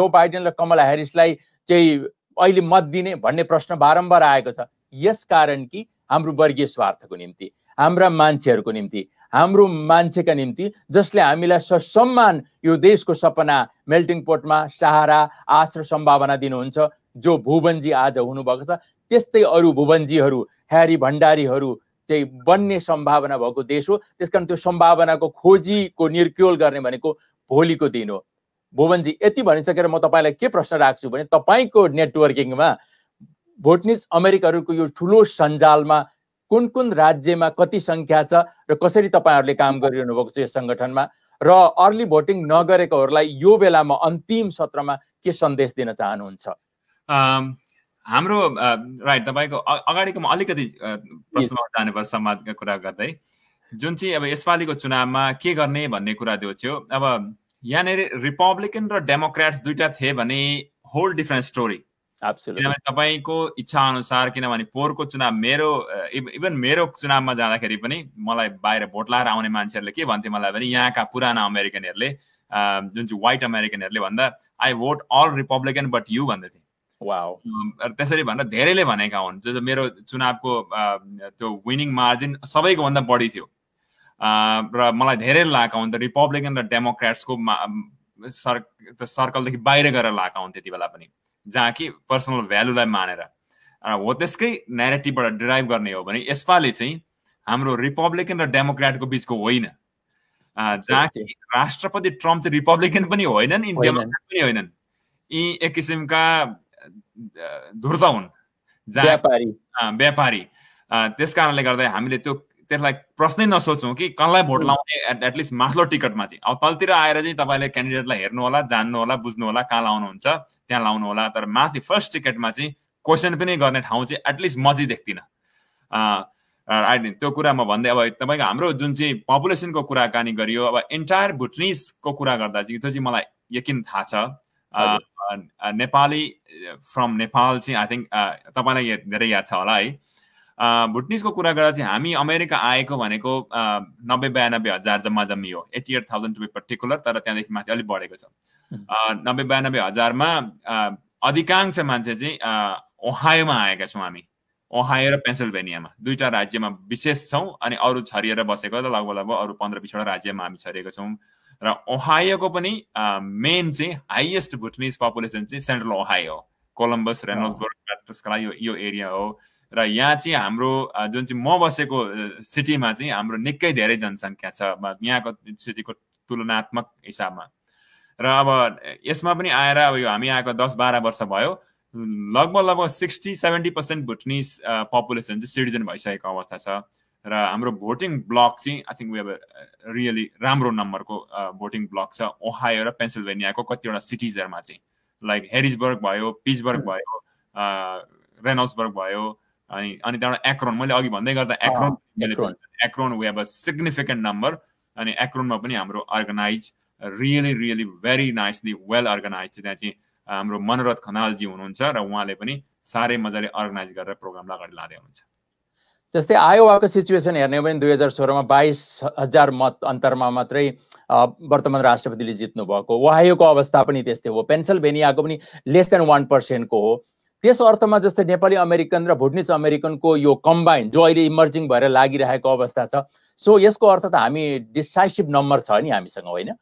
जो बाइडेन र कमला ह्यारिसलाई चाहिँ अहिले मत दिने भन्ने प्रश्न बारम्बार आएको छ यस कारण कि हाम्रो वर्गीय स्वार्थको निम्ति हाम्रा मान्छेहरूको निम्ति हाम्रो मान्छेका निम्ति जसले हामीलाई ससम्मान यो देशको सपना मेल्टिङ पोटमा सहारा आश्र सम्भावना दिनुहुन्छ जो भुवनजी आज हुनुभएको छ त्यस्तै अरू भुवनजीहरू ह्यारी भण्डारीहरू चाहिँ बन्ने सम्भावना भएको देश हो त्यस कारण त्यो सम्भावनाको खोजीको निर्क्योल गर्ने भनेको भोलिको दिन हो भुवनजी यति भनिसकेर म तपाईँलाई के प्रश्न राख्छु भने तपाईँको नेटवर्किङमा भोटनिज अमेरिकाहरूको यो ठुलो सञ्जालमा कुन कुन राज्यमा कति सङ्ख्या छ र कसरी तपाईँहरूले काम गरिरहनु भएको छ यो सङ्गठनमा र अर्ली भोटिङ नगरेकोहरूलाई यो बेलामा अन्तिम सत्रमा के सन्देश दिन चाहनुहुन्छ
हाम्रो राइट तपाईँको अगाडिको म अलिकति प्रश्नमा जानुपर्छ समाजका कुरा गर्दै जुन चाहिँ अब यसपालिको चुनावमा के गर्ने भन्ने कुरा त्यो थियो अब यहाँनिर रिपब्लिकन र डेमोक्रेट्स दुइटा थिए भने होल डिफ्रेन्ट स्टोरी किनभने तपाईँको इच्छा अनुसार किनभने पोहोरको चुनाव मेरो इभन मेरो चुनावमा जाँदाखेरि पनि मलाई बाहिर भोट लाएर आउने मान्छेहरूले के भन्थे मलाई भने यहाँका पुराना अमेरिकनहरूले जुन चाहिँ वाइट अमेरिकनहरूले भन्दा I vote all republican but you भन्दै त्यसरी भन्दा धेरैले भनेका हुन् जो मेरो चुनावको त्यो विनिङ मार्जिन सबैको भन्दा बढी थियो र मलाई धेरै लाएका हुन् त रिपब्लिकन र डेमोक्रेट्सको सर सर्कलदेखि बाहिर गएर लाएका हुन् त्यति बेला पनि जहाँ कि पर्सनल भ्यालुलाई मानेर हो त्यसकै नेरेटिभबाट ड्राइभ गर्ने हो भने यसपालि चाहिँ हाम्रो रिपब्लिकन र डेमोक्रेटको बिचको होइन जहाँ कि राष्ट्रपति ट्रम्प चाहिँ रिपब्लिकन पनि होइनन् यी डेमोक्राट पनि होइनन् यी एक किसिमका धुर्त हुन् व्यापारी त्यस कारणले गर्दा हामीले त्यो त्यसलाई प्रश्नै नसोचौँ कि कसलाई भोट लाउने एट एटलिस्ट माथिल्लो टिकटमा चाहिँ अब तलतिर आएर चाहिँ तपाईँले क्यान्डिडेटलाई हेर्नु होला जान्नु होला बुझ्नु होला कहाँ लाउनुहुन्छ त्यहाँ लाउनु होला तर माथि फर्स्ट टिकटमा चाहिँ क्वेसन पनि गर्ने ठाउँ चाहिँ एटलिस्ट म चाहिँ देख्दिनँ त्यो कुरा म भन्दै अब तपाईँको हाम्रो जुन चाहिँ पपुलेसनको कुराकानी गरियो अब इन्टायर भुटनिसको कुरा गर्दा चाहिँ त्यो चाहिँ मलाई यकिन थाहा छ नेपाली फ्रम नेपाल चाहिँ आई थिङ्क तपाईँलाई धेरै याद छ होला है भुटनिसको कुरा गर्दा चाहिँ हामी अमेरिका आएको भनेको नब्बे बयानब्बे हजार जम्मा जम्मी हो eighty eight thousand to particular तर त्यहाँदेखि माथि अलिक बढेको छ नब्बे बयानब्बे हजारमा अधिकांश मान्छे चाहिँ ओहायोमा आएका छौँ हामी ओहायो र पेन्सिल्भेनियामा दुईवटा राज्यमा विशेष छौँ अनि अरू छरिएर बसेको त लगभग लगभग अरू पन्ध्र बिसवटा राज्यमा हामी छरिएको छौँ र ओहायोको पनि मेन चाहिँ हाइएस्ट भुटनिज पपुलेसन चाहिँ सेन्ट्रल ओहायो हो कोलम्बस लागि यो एरिया हो र यहाँ चाहिँ हाम्रो जुन चाहिँ म बसेको सिटीमा चाहिँ हाम्रो निकै धेरै जनसङ्ख्या छ यहाँको सिटीको तुलनात्मक हिसाबमा र अब यसमा पनि आएर अब यो हामी आएको दस बाह्र वर्ष भयो लगभग लगभग sixty seventy percent Bhutanese population चाहिँ सिटिजन भइसकेको अवस्था छ र हाम्रो भोटिङ ब्लक चाहिँ आई थिङ्क अब रियली राम्रो नम्बरको भोटिङ ब्लक छ ओहायो र पेन्सिल्भेनियाको कतिवटा सिटिजहरूमा चाहिँ लाइक हेरिजबर्ग भयो पिजबर्ग भयो रेनल्सबर्ग भयो अनि अनि त्यहाँबाट एक्रोन मैले अघि भन्दै गर्दा Akron Akron we have a significant number अनि एक्रोनमा पनि हाम्रो organise really really very nicely well organise त्यहाँ चाहिँ हाम्रो मनोरथ खनालजी हुनुहुन्छ र उहाँले पनि साह्रै मजाले अर्गनाइज गरेर प्रोग्रामलाई अगाडि लाँदै हुनुहुन्छ
जस्तै आयोवाको सिचुएसन हेर्ने हो भने दुई हजार सोह्रमा बाइस हजार मत अन्तरमा मात्रै वर्तमान राष्ट्रपतिले जित्नु भएको अवस्था पनि त्यस्तै हो पेन्सिल्भेनियाको पनि लेस देन वान पर्सेन्टको हो त्यस अर्थमा जस्तै नेपाली अमेरिकन र भुटनिज अमेरिकनको यो कम्बाइन जो अहिले इमर्जिङ भएर लागिरहेको अवस्था छ सो यसको अर्थ त हामी डिसाइसिभ नम्बर छ नि हामीसँग होइन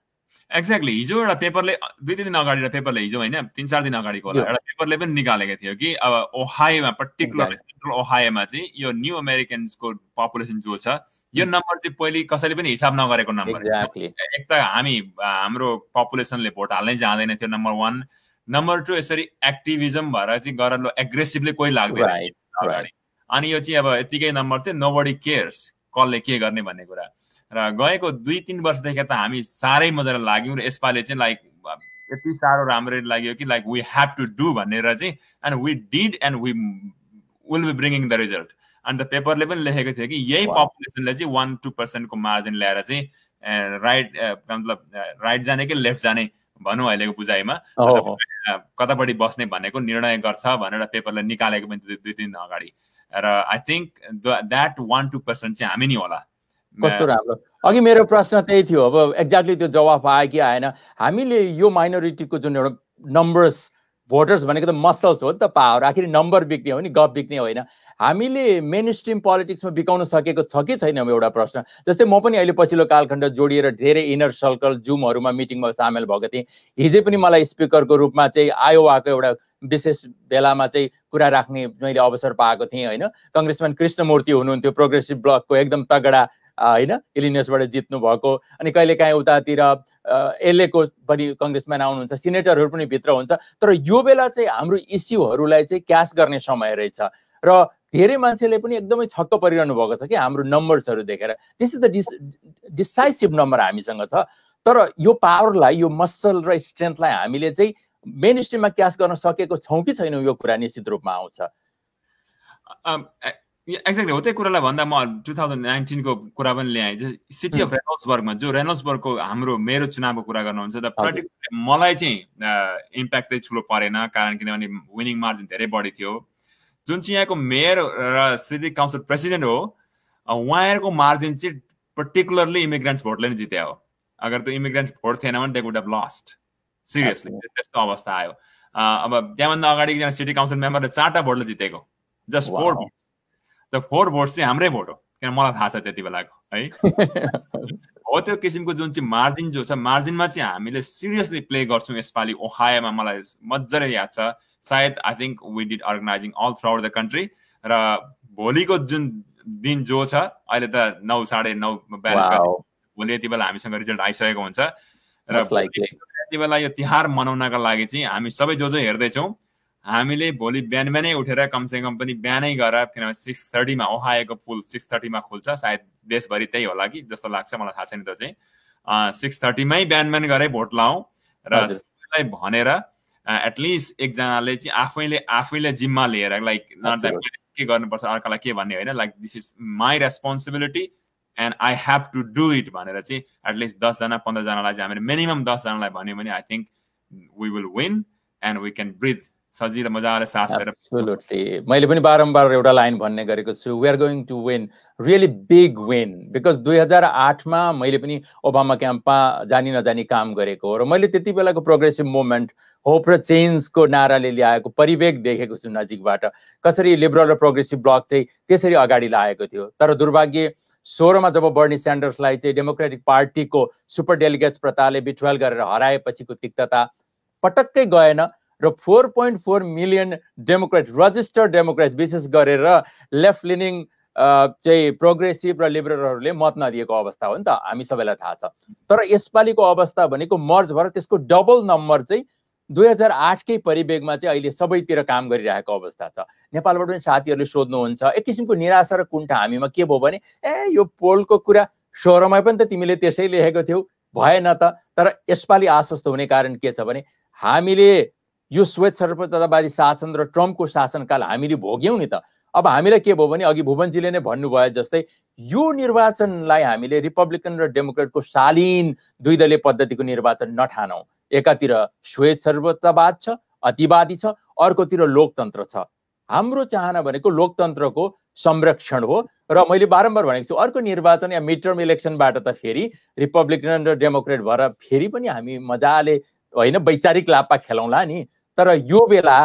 एक्ज्याक्टली हिजो एउटा पेपरले दुई तिन दिन अगाडि पेपरले हिजो होइन तिन चार दिन अगाडिको एउटा पेपरले पनि निकालेको थियो कि अब ओहायोमा पर्टिकुलर सेन्ट्रल ओहायोमा चाहिँ यो न्यू अमेरिकन्सको पपुलेसन जो छ यो नम्बर hmm. चाहिँ पहिले कसैले पनि हिसाब नगरेको नम्बर एक त हामी हाम्रो पपुलेसनले भोट हाल्नै जाँदैन थियो नम्बर वान नम्बर टू यसरी एक्टिभिजम भएर चाहिँ लो एग्रेसिभली कोही लाग्दैन अनि यो चाहिँ अब यतिकै नम्बर थियो नो बडी केयर्स कसले के गर्ने भन्ने कुरा र गएको दुई तिन वर्षदेखि त हामी साह्रै मजाले लाग्यौँ र यसपालि चाहिँ लाइक यति साह्रो राम्ररी लाग्यो कि like we have to do भनेर चाहिँ and we did and we will be bringing the result अन्त पेपरले पनि लेखेको थियो कि यही पपुलेसनले चाहिँ वान टू पर्सेन्टको मार्जिन ल्याएर चाहिँ राइट मतलब राइट जाने कि लेफ्ट जाने भनौँ अहिलेको बुझाइमा कतापट्टि बस्ने भनेको निर्णय गर्छ भनेर पेपरलाई निकालेको पनि दुई तिन दिन अगाडि र I think that one two percent चाहिँ हामी नै होला कस्तो
राम्रो अघि मेरो प्रश्न त्यही थियो अब एक्ज्याक्टली त्यो जवाफ आयो कि आएन हामीले यो माइनोरिटीको जुन एउटा नम्बर्स भोटर्स भनेको त मसल्स हो नि त पावर आखिर नम्बर बिक्ने हो नि गफ बिक्ने होइन हामीले मेन स्ट्रिम पोलिटिक्समा बिकाउन सकेको छ कि छैन एउटा प्रश्न जस्तै म पनि अहिले पछिल्लो कालखण्ड जोडिएर धेरै इनर सर्कल जुमहरूमा मिटिङमा सामेल भएको थिएँ हिजै पनि मलाई स्पिकरको रूपमा चाहिँ आयोवाको एउटा विशेष बेलामा चाहिँ कुरा राख्ने मैले अवसर पाएको थिएँ होइन कङ्ग्रेसम्यान कृष्णमूर्ति हुनुहुन्थ्यो प्रोग्रेसिभ ब्लकको एकदम तगडा होइन इलिनियसबाट जित्नु भएको अनि कहिलेकाहीँ उतातिर एलएको पनि कङ्ग्रेसम्यान आउनुहुन्छ सिनेटरहरू पनि भित्र हुन्छ तर यो बेला चाहिँ हाम्रो इस्युहरूलाई चाहिँ क्यास गर्ने समय रहेछ र धेरै मान्छेले पनि एकदमै छक्क परिरहनु भएको छ कि हाम्रो नम्बर्सहरू देखेर this is the dis decisive number हामीसँग छ तर यो पावरलाई यो मसल र स्ट्रेन्थलाई हामीले चाहिँ मेन स्ट्रिममा क्यास गर्न सकेको छौँ कि छैनौँ यो कुरा निश्चित रूपमा आउँछ
एक्ज्याक्टली हो त्यही कुरालाई भन्दा म टु थाउजन्ड नाइन्टिनको कुरा पनि ल्याएँ सिटी अफ रेनल्सबर्गमा जो रेनल्सबर्गको हाम्रो मेरो चुनावको कुरा गर्नुहुन्छ त पर्टिकुलर मलाई चाहिँ इम्प्याक्ट चाहिँ ठुलो परेन कारण किनभने विनिङ मार्जिन धेरै बढी थियो जुन चाहिँ यहाँको मेयर र सिटी काउन्सिल प्रेसिडेन्ट हो उहाँहरूको मार्जिन चाहिँ पर्टिकुलरली इमिग्रेन्ट्स भोटले नै जित्या हो अगर त्यो इमिग्रेन्ट्स भोट थिएन भने they would have lost seriously त्यस्तो अवस्था आयो अब त्यहाँभन्दा अगाडि सिटी काउन्सिल मेम्बरले चारवटा भोटले जितेको just four vote the four vote चाहिँ हाम्रै भोट हो किन मलाई थाहा छ त्यति बेलाको है *laughs* हो त्यो किसिमको जुन चाहिँ मार्जिन जो छ मार्जिनमा चाहिँ हामीले सिरियसली प्ले गर्छौँ यसपालि ओहायोमा मलाई मजाले याद छ सायद I think we did organising all throughout the country र भोलिको जुन दिन जो छ अहिले त नौ साढे नौ भोलि यति बेला हामीसँग रिजल्ट आइसकेको हुन्छ र त्यति बेला यो तिहार मनाउनका लागि चाहिँ हामी सबै जो जो हेर्दैछौँ हामीले भोलि बिहान बिहानै उठेर कमसेकम पनि बिहानै गएर किनभने सिक्स थर्टीमा ओहाएको पुल सिक्स थर्टीमा खुल्छ सायद देशभरि त्यही होला कि जस्तो लाग्छ मलाई थाहा छैन त चाहिँ सिक्स थर्टीमै बिहान बिहान गरेर भोट लाउँ र सबैलाई भनेर एटलिस्ट एकजनाले चाहिँ आफैले आफैले जिम्मा लिएर लाइक के गर्नुपर्छ अर्कालाई के भन्ने होइन like this is my responsibility and I have to do it भनेर चाहिँ एटलिस्ट दसजना पन्ध्रजनालाई चाहिँ हामीले मिनिमम दसजनालाई भन्यो भने I think we will win and we can breathe सजिलो मजाले सास लिएर
मैले पनि बारम्बार एउटा लाइन भन्ने गरेको छु we are going to win really big win because दुई हजार आठमा मैले पनि ओबामा क्याम्पमा जानी नजानी काम गरेको हो र मैले त्यति बेलाको प्रोग्रेसिभ मुभमेन्ट होप र चेन्जको नाराले ल्याएको परिवेग देखेको छु नजिकबाट कसरी लिबरल र प्रोग्रेसिभ ब्लक चाहिँ त्यसरी अगाडि लागेको थियो तर दुर्भाग्य सोह्रमा जब बर्नी स्यान्डर्सलाई चाहिँ डेमोक्रेटिक पार्टीको सुपर डेलिगेट्स प्रताले बिट्वेल गरेर हराएपछिको तिक्तता पटक्कै गएन र four point four million democrat registered democrat विशेष गरेर लेफ्ट लिनिङ चाहिँ प्रोग्रेसिभ र लिबरलहरूले मत नदिएको अवस्था हो नि त हामी सबैलाई थाहा छ तर यसपालिको अवस्था भनेको मर्ज भएर त्यसको डबल नम्बर चाहिँ दुई हजार आठकै परिवेगमा चाहिँ अहिले सबैतिर काम गरिरहेको अवस्था छ नेपालबाट पनि साथीहरूले सोध्नुहुन्छ एक किसिमको निराशा र कुण्ठा हामीमा के भयो भने ए यो पोलको कुरा स्वरमा पनि त तिमीले त्यसै लेखेको थियौ भएन त तर यसपालि आश्वस्त हुने कारण के छ भने हामीले यो स्वेत सर्वप्रतावादी शासन र ट्रम्पको शासनकाल हामीले भोग्यौँ नि त अब हामीलाई के भयो भने अघि भुवनजीले नै भन्नुभयो जस्तै यो निर्वाचनलाई हामीले रिपब्लिकन र डेमोक्रेटको शालीन दुई दलीय पद्धतिको निर्वाचन नठानौँ एकातिर श्वेत सर्वतावाद छ अतिवादी छ अर्कोतिर लोकतन्त्र छ हाम्रो चाहना भनेको लोकतन्त्रको संरक्षण हो र मैले बारम्बार भनेको छु अर्को निर्वाचन या मिड टर्म इलेक्सनबाट त फेरि रिपब्लिकन र डेमोक्रेट भएर फेरि पनि हामी मजाले होइन वैचारिक लापा खेलाउँला नि तर यो बेला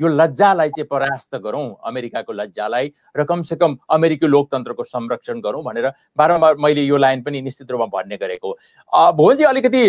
यो लज्जालाई चाहिँ परास्त गरौँ अमेरिकाको लज्जालाई र कमसेकम अमेरिकी लोकतन्त्रको संरक्षण गरौँ भनेर बारम्बार मैले यो लाइन पनि निश्चित रूपमा भन्ने गरेको भुवनजी अलिकति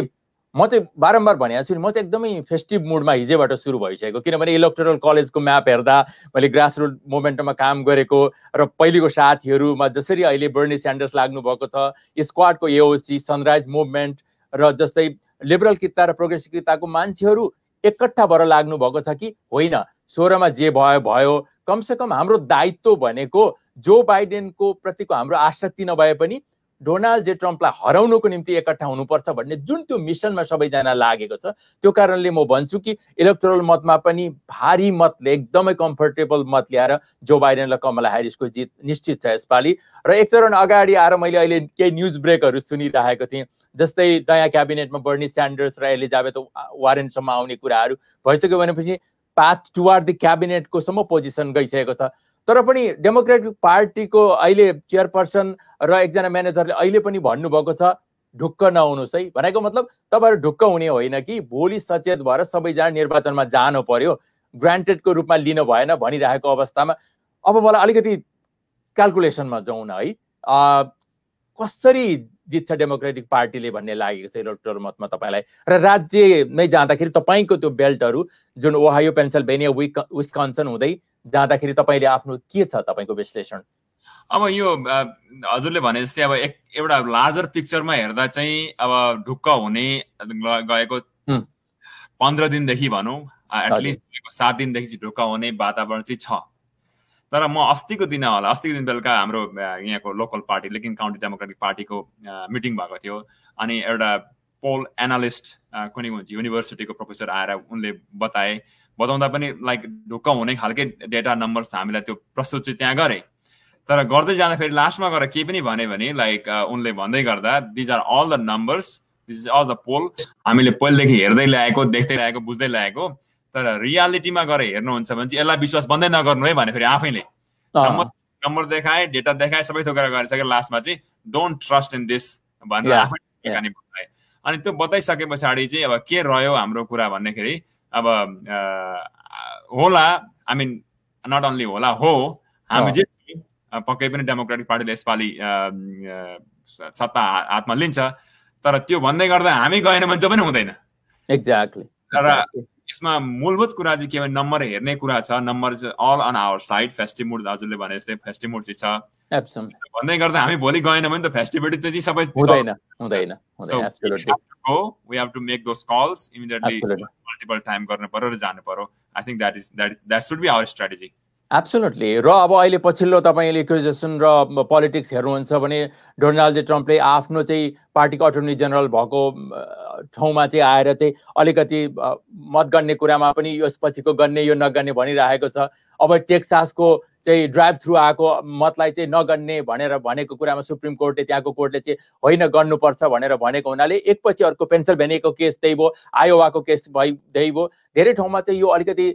म चाहिँ बारम्बार भनेको छु म चाहिँ एकदमै फेस्टिभ मुडमा हिजैबाट सुरु भइसकेको किनभने इलेक्ट्रोनल कलेजको म्याप हेर्दा मैले ग्रासरुट मुभमेन्टमा काम गरेको र पहिलेको साथीहरूमा जसरी अहिले बर्नी स्यान्डर्स लाग्नुभएको छ स्क्वाडको एओसी सनराइज मुभमेन्ट र जस्तै लिबरल किता र प्रोग्रेसिभ किताको मान्छेहरू एकट्ठा भएर लाग्नु भएको छ कि होइन सोह्रमा जे भयो भयो कमसेकम हाम्रो दायित्व भनेको जो बाइडेनको प्रतिको हाम्रो आसक्ति नभए पनि डोनाल्ड जे ट्रम्पलाई हराउनुको निम्ति एकट्ठा हुनुपर्छ भन्ने जुन त्यो मिसनमा सबैजना लागेको छ त्यो कारणले म भन्छु कि इलेक्ट्रल मतमा पनि भारी मतले एकदमै कम्फर्टेबल मत ल्याएर जो बाइडेन र कमला हेरिसको जित निश्चित छ यसपालि र एक चरण अगाडि आएर मैले अहिले केही न्युज ब्रेकहरू सुनिरहेको थिएँ जस्तै नयाँ क्याबिनेटमा बर्नी स्यान्डर्स र अहिले त वारेन्टसम्म आउने कुराहरू भइसक्यो भनेपछि पाथ टुवार्ड द क्याबिनेटकोसम्म पोजिसन गइसकेको छ तर पनि डेमोक्रेटिक पार्टीको अहिले चेयरपर्सन र एकजना म्यानेजरले अहिले पनि भन्नुभएको छ ढुक्क नहुनुहोस् है भनेको मतलब तपाईँहरू ढुक्क हुने होइन कि भोलि सचेत भएर सबैजना निर्वाचनमा जानु पर्यो ग्रान्टेडको रूपमा लिनु भएन भनिरहेको अवस्थामा अब मलाई अलिकति क्यालकुलेसनमा जाउँ न है कसरी जित्छ डेमोक्रेटिक पार्टीले भन्ने लागेको छ इलेक्ट्रोल मतमा तपाईँलाई र राज्यमै जाँदाखेरि तपाईँको त्यो बेल्टहरू जुन ओहायो पेन्सल्भेनिया विक विस्कन्सन हुँदै जाँदाखेरि तपाईँले आफ्नो के छ तपाईँको विश्लेषण
अब यो हजुरले भने जस्तै अब एक एउटा लार्जर पिक्चरमा हेर्दा चाहिँ अब ढुक्क हुने गएको पन्ध्र दिनदेखि भनौँ एटलिस्ट सात दिनदेखि चाहिँ ढुक्क हुने वातावरण चाहिँ छ तर म अस्तिको दिन होला अस्तिको दिन बेलुका हाम्रो यहाँको लोकल पार्टी लेकिन काउन्टी डेमोक्रेटिक पार्टीको मिटिङ भएको थियो अनि एउटा पोल एनालिस्ट कुनै युनिभर्सिटीको प्रोफेसर आएर उनले बताए बताउँदा पनि लाइक ढुक्क हुने खालकै डेटा नम्बर्स हामीलाई त्यो प्रस्तुत चाहिँ त्यहाँ गरेँ तर गर्दै जाँदा फेरि लास्टमा गएर के पनि भने भने लाइक उनले भन्दै गर्दा these are all the numbers these is all the poll हामीले पहिलेदेखि हेर्दै ल्याएको देख्दै ल्याएको बुझ्दै ल्याएको तर रियालिटीमा गएर हेर्नुहुन्छ भने चाहिँ यसलाई विश्वास बन्दै नगर्नु है भने फेरि आफैले नम्बर नम्बर देखाएँ डेटा देखाएँ सबै थोक गरिसकेँ लास्टमा चाहिँ डोन्ट ट्रस्ट इन दिस भनेर आफै अनि त्यो बताइसके पछाडि चाहिँ अब के रह्यो हाम्रो कुरा भन्दाखेरि अब होला आई मिन नट ओन्ली होला हो हामी जे पक्कै पनि डेमोक्रेटिक पार्टीले यसपालि सत्ता हातमा लिन्छ तर त्यो भन्दै गर्दा हामी गएन भने त्यो पनि हुँदैन एक्ज्याक्टली तर यसमा मूलभूत कुरा चाहिँ के भने नम्बर हेर्ने कुरा छ number all on our side festive mood हजुरले भने जस्तै फेस्टिमुड चाहिँ छ भन्दै गर्दा हामी भोलि गएन भने त फेस्टिभिटी त्यति सबै हुँदैन हुँदैन we have to make those calls immediately multiple time गर्नु पर्यो र जानु पर्यो I think that is that that should be our strategy
absolutely र अब अहिले पछिल्लो तपाईँले इक्विजेसन र पोलिटिक्स हेर्नुहुन्छ भने डोनाल्ड ट्रम्पले आफ्नो चाहिँ पार्टीको अटोर्नी जेनरल भएको ठाउँमा चाहिँ आएर चाहिँ अलिकति मत गर्ने कुरामा पनि यसपछिको गर्ने यो नगर्ने भनिरहेको छ अब टेक्सासको चाहिँ ड्राइभ थ्रु आएको मतलाई चाहिँ नगर्ने भनेर भनेको कुरामा सुप्रिम कोर्टले त्यहाँको कोर्टले चाहिँ होइन गर्नुपर्छ भनेर भनेको हुनाले एकपछि अर्को भेनेको केस त्यही भयो आयोवाको केस भइ त्यही भयो धेरै ठाउँमा चाहिँ यो अलिकति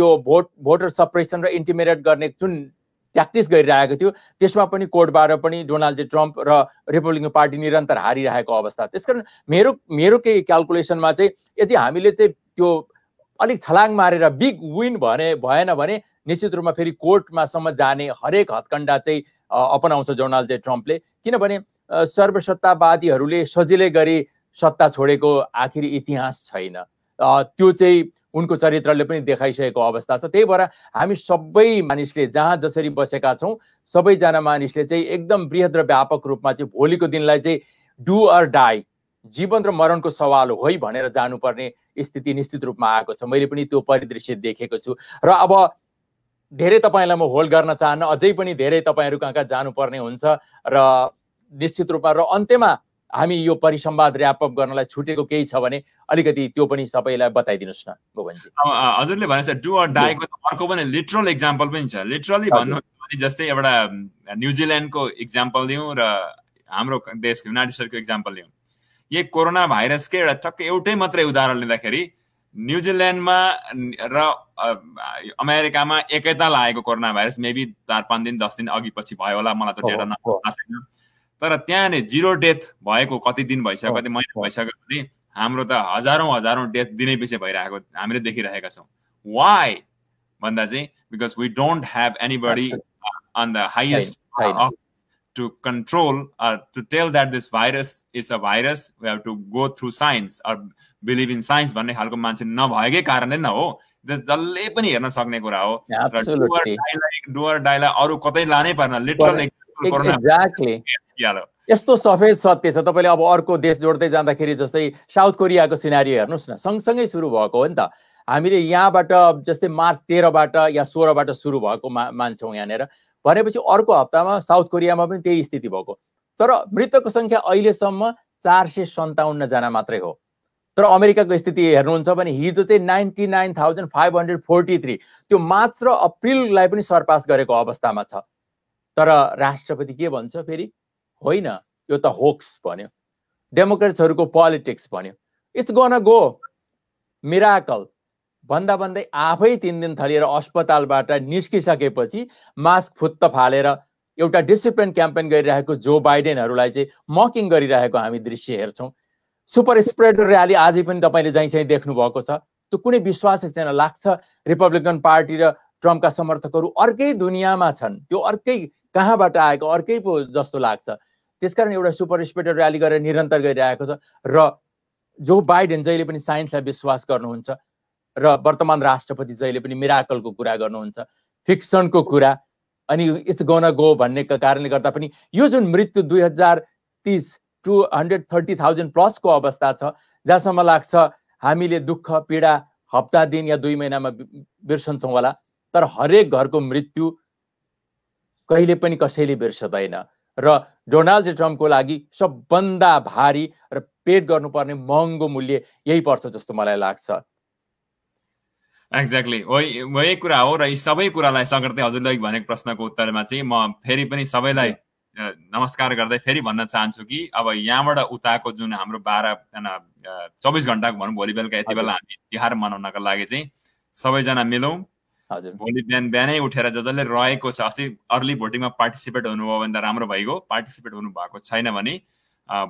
यो भोट भोटर सप्रेसन र इन्टिमेरेट गर्ने जुन प्र्याक्टिस गरिरहेको थियो त्यसमा पनि कोर्टबाट पनि डोनाल्ड ट्रम्प र रिपब्लिकन पार्टी निरन्तर हारिरहेको अवस्था त्यसकारण मेरो मेरो केही क्यालकुलेसनमा चाहिँ यदि हामीले चाहिँ त्यो अलिक छलाङ मारेर बिग विन भने भएन भने निश्चित रूपमा फेरि कोर्टमासम्म जाने हरेक हत्कण्डा चाहिँ अपनाउँछ डोनाल्ड ट्रम्पले किनभने सर्वसत्तावादीहरूले सजिलै गरी सत्ता छोडेको आखिरी इतिहास छैन त्यो चाहिँ उनको चरित्रले पनि देखाइसकेको अवस्था छ त्यही भएर हामी सबै मानिसले जहाँ जसरी बसेका छौँ सबैजना मानिसले चाहिँ एकदम वृहत र व्यापक रूपमा चाहिँ भोलिको दिनलाई चाहिँ डु अर डाई जीवन र मरणको सवाल होइ भनेर जानुपर्ने स्थिति निश्चित रूपमा आएको छ मैले पनि त्यो परिदृश्य देखेको छु र अब धेरै तपाईँलाई म होल्ड गर्न चाहन्न अझै पनि धेरै तपाईँहरू कहाँ कहाँ जानुपर्ने हुन्छ र निश्चित रूपमा र अन्त्यमा हामी यो परिसंवाद ऱ्यापअप गर्नलाई छुटेको केही छ भने अलिकति त्यो पनि सबैलाई बताइदिनुहोस् न भोभनजी
हजुरले भने डु अर डाएको अर्को पनि लिटरल इक्जाम्पल पनि छ लिटरली भन्नु भने जस्तै एउटा न्युजिल्यान्डको इक्जाम्पल लिउँ र हाम्रो देशको युनाइटेड स्टेटको इक्जाम्पल लिउँ यही कोरोना भाइरसकै एउटा टक्कै एउटै मात्रै उदाहरण लिँदाखेरि न्युजिल्यान्डमा र अमेरिकामा एकैताल आएको कोरोना भाइरस मेबी चार पाँच दिन दस दिन अघि पछि भयो होला मलाई त डेटा छैन तर त्यहाँ नै जिरो डेथ भएको कति दिन भइसक्यो कति महिना oh, oh. भइसक्यो भने हाम्रो त हजारौँ हजारौँ डेथ दिनै पछि भइरहेको हामीले देखिरहेका छौँ वाइ भन्दा चाहिँ because we don't have anybody on the highest to control to tell that this virus is a virus we have to go through science or believe in science भन्ने खालको मान्छे नभएकै कारणले न हो जसले पनि हेर्न सक्ने कुरा हो डुवर डाइलाई अरू कतै लानै पर्न लिटरल यस्तो
सफेद सत्य छ तपाईँले अब अर्को देश जोड्दै जाँदाखेरि जस्तै साउथ कोरियाको सिनारी हेर्नुहोस् न सँगसँगै सुरु भएको हो नि त हामीले यहाँबाट जस्तै मार्च तेह्रबाट या सोह्रबाट सुरु भएको मा मान्छौँ यहाँनिर भनेपछि अर्को हप्तामा साउथ कोरियामा पनि त्यही स्थिति भएको तर मृतकको सङ्ख्या अहिलेसम्म चार सय सन्ताउन्नजना मात्रै हो तर अमेरिकाको स्थिति हेर्नुहुन्छ भने हिजो चाहिँ ninety nine thousand five hundred forty three त्यो मार्च र अप्रिललाई पनि सरपास गरेको अवस्थामा छ तर राष्ट्रपति के भन्छ फेरि होइन यो त होक्स भन्यो डेमोक्रेट्सहरूको पोलिटिक्स भन्यो इट्स गन गो मिराकल भन्दा भन्दै आफै तिन दिन थलिएर अस्पतालबाट निस्किसकेपछि मास्क फुत्त फालेर एउटा डिसिप्लिन क्याम्पेन गरिरहेको जो बाइडेनहरूलाई चाहिँ मकिङ गरिरहेको हामी दृश्य हेर्छौँ सुपर स्प्रेडर ऱ्याली आज पनि तपाईँले जहीँ चाहिँ देख्नुभएको छ त्यो कुनै विश्वासै छैन लाग्छ रिपब्लिकन पार्टी र ट्रम्पका समर्थकहरू अर्कै दुनियाँमा छन् त्यो अर्कै कहाँबाट आएको अर्कै पो जस्तो लाग्छ त्यसकारण एउटा सुपर स्प्रेडर ऱ्याली गरेर निरन्तर गरिरहेको छ र जो बाइडेन जहिले पनि साइन्सलाई विश्वास गर्नुहुन्छ र वर्तमान राष्ट्रपति जहिले पनि मिराकलको कुरा गर्नुहुन्छ फिक्सनको कुरा अनि इट्स गन गो भन्ने कारणले गर्दा पनि यो जुन मृत्यु दुई हजार तिस टु हन्ड्रेड थर्टी थाउजन्ड प्लसको अवस्था छ जहाँसम्म लाग्छ हामीले दुःख पीडा हप्ता दिन या दुई महिनामा बिर्सन्छौँ होला तर हरेक घरको मृत्यु कहिले पनि कसैले बिर्सदैन र डोनाल्ड ट्रम्पको लागि सबभन्दा भारी र पेट गर्नुपर्ने महँगो मूल्य यही पर्छ जस्तो मलाई
लाग्छ एक्ज्याक्टली वही वही कुरा हो र यी सबै कुरालाई सँगै हजुरले भनेको प्रश्नको उत्तरमा चाहिँ म फेरि पनि सबैलाई नमस्कार गर्दै फेरि भन्न चाहन्छु कि अब यहाँबाट उताको जुन हाम्रो बाह्रजना चौबिस घन्टाको भनौँ भोलि बेलुका यति बेला हामी तिहार मनाउनको लागि चाहिँ सबैजना मिलौँ हजुर भोलि बिहान बिहानै उठेर ज जसले रहेको छ अस्ति अर्ली भोटिङमा पार्टिसिपेट हुनुभयो भने त राम्रो भइगयो पार्टिसिपेट हुनुभएको छैन भने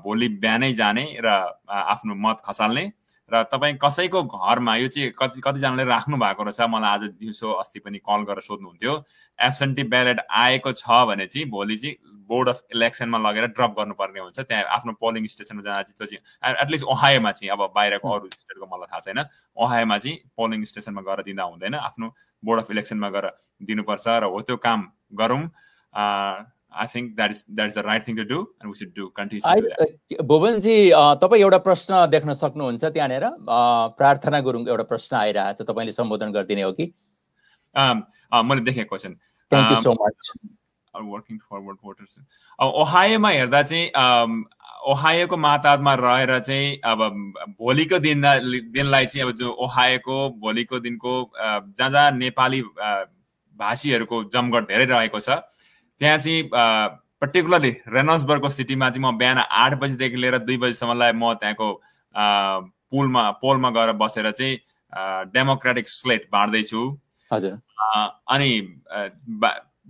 भोलि बिहानै जाने र आफ्नो मत खसाल्ने र तपाईँ कसैको घरमा यो चाहिँ कति कतिजनाले राख्नु भएको रहेछ मलाई आज दिउँसो अस्ति पनि कल गरेर सोध्नुहुन्थ्यो एब्सेन्टी ब्यालेट आएको छ भने चाहिँ भोलि चाहिँ बोर्ड अफ इलेक्सनमा लगेर ड्रप गर्नुपर्ने हुन्छ त्यहाँ आफ्नो पोलिङ स्टेसनमा जाँदा चाहिँ त्यो चाहिँ एटलिस्ट ओहायोमा चाहिँ अब बाहिरको अरू स्टेटको मलाई थाहा छैन ओहायोमा चाहिँ पोलिङ स्टेसनमा गएर दिँदा हुँदैन आफ्नो बोर्ड अफ इलेक्सनमा गएर दिनुपर्छ र हो त्यो काम गरौँ I think that is that is the right thing to do and we do continue
भुवनजी तपाईँ एउटा प्रश्न देख्न सक्नुहुन्छ त्यहाँनिर प्रार्थना गुरुङ एउटा प्रश्न आइरहेको छ तपाईँले सम्बोधन गरिदिने हो कि um, uh, मैले देखेँ question
thank you so much are working forward voters ओहायोमा हेर्दा चाहिँ ओहायोको um, मातामा रहेर चाहिँ अब um, भोलिको दिन दिनलाई चाहिँ अब जो ओहायोको भोलिको दिनको uh, जहाँ जहाँ नेपाली uh, भाषीहरूको जमघट धेरै रहेको छ त्यहाँ चाहिँ पर्टिकुलरली uh, रेनसबर्गको सिटीमा चाहिँ म बिहान आठ बजीदेखि लिएर दुई बजीसम्मलाई म त्यहाँको पुलमा पोलमा गएर बसेर चाहिँ डेमोक्रेटिक स्लेट बाँड्दैछु हजुर अनि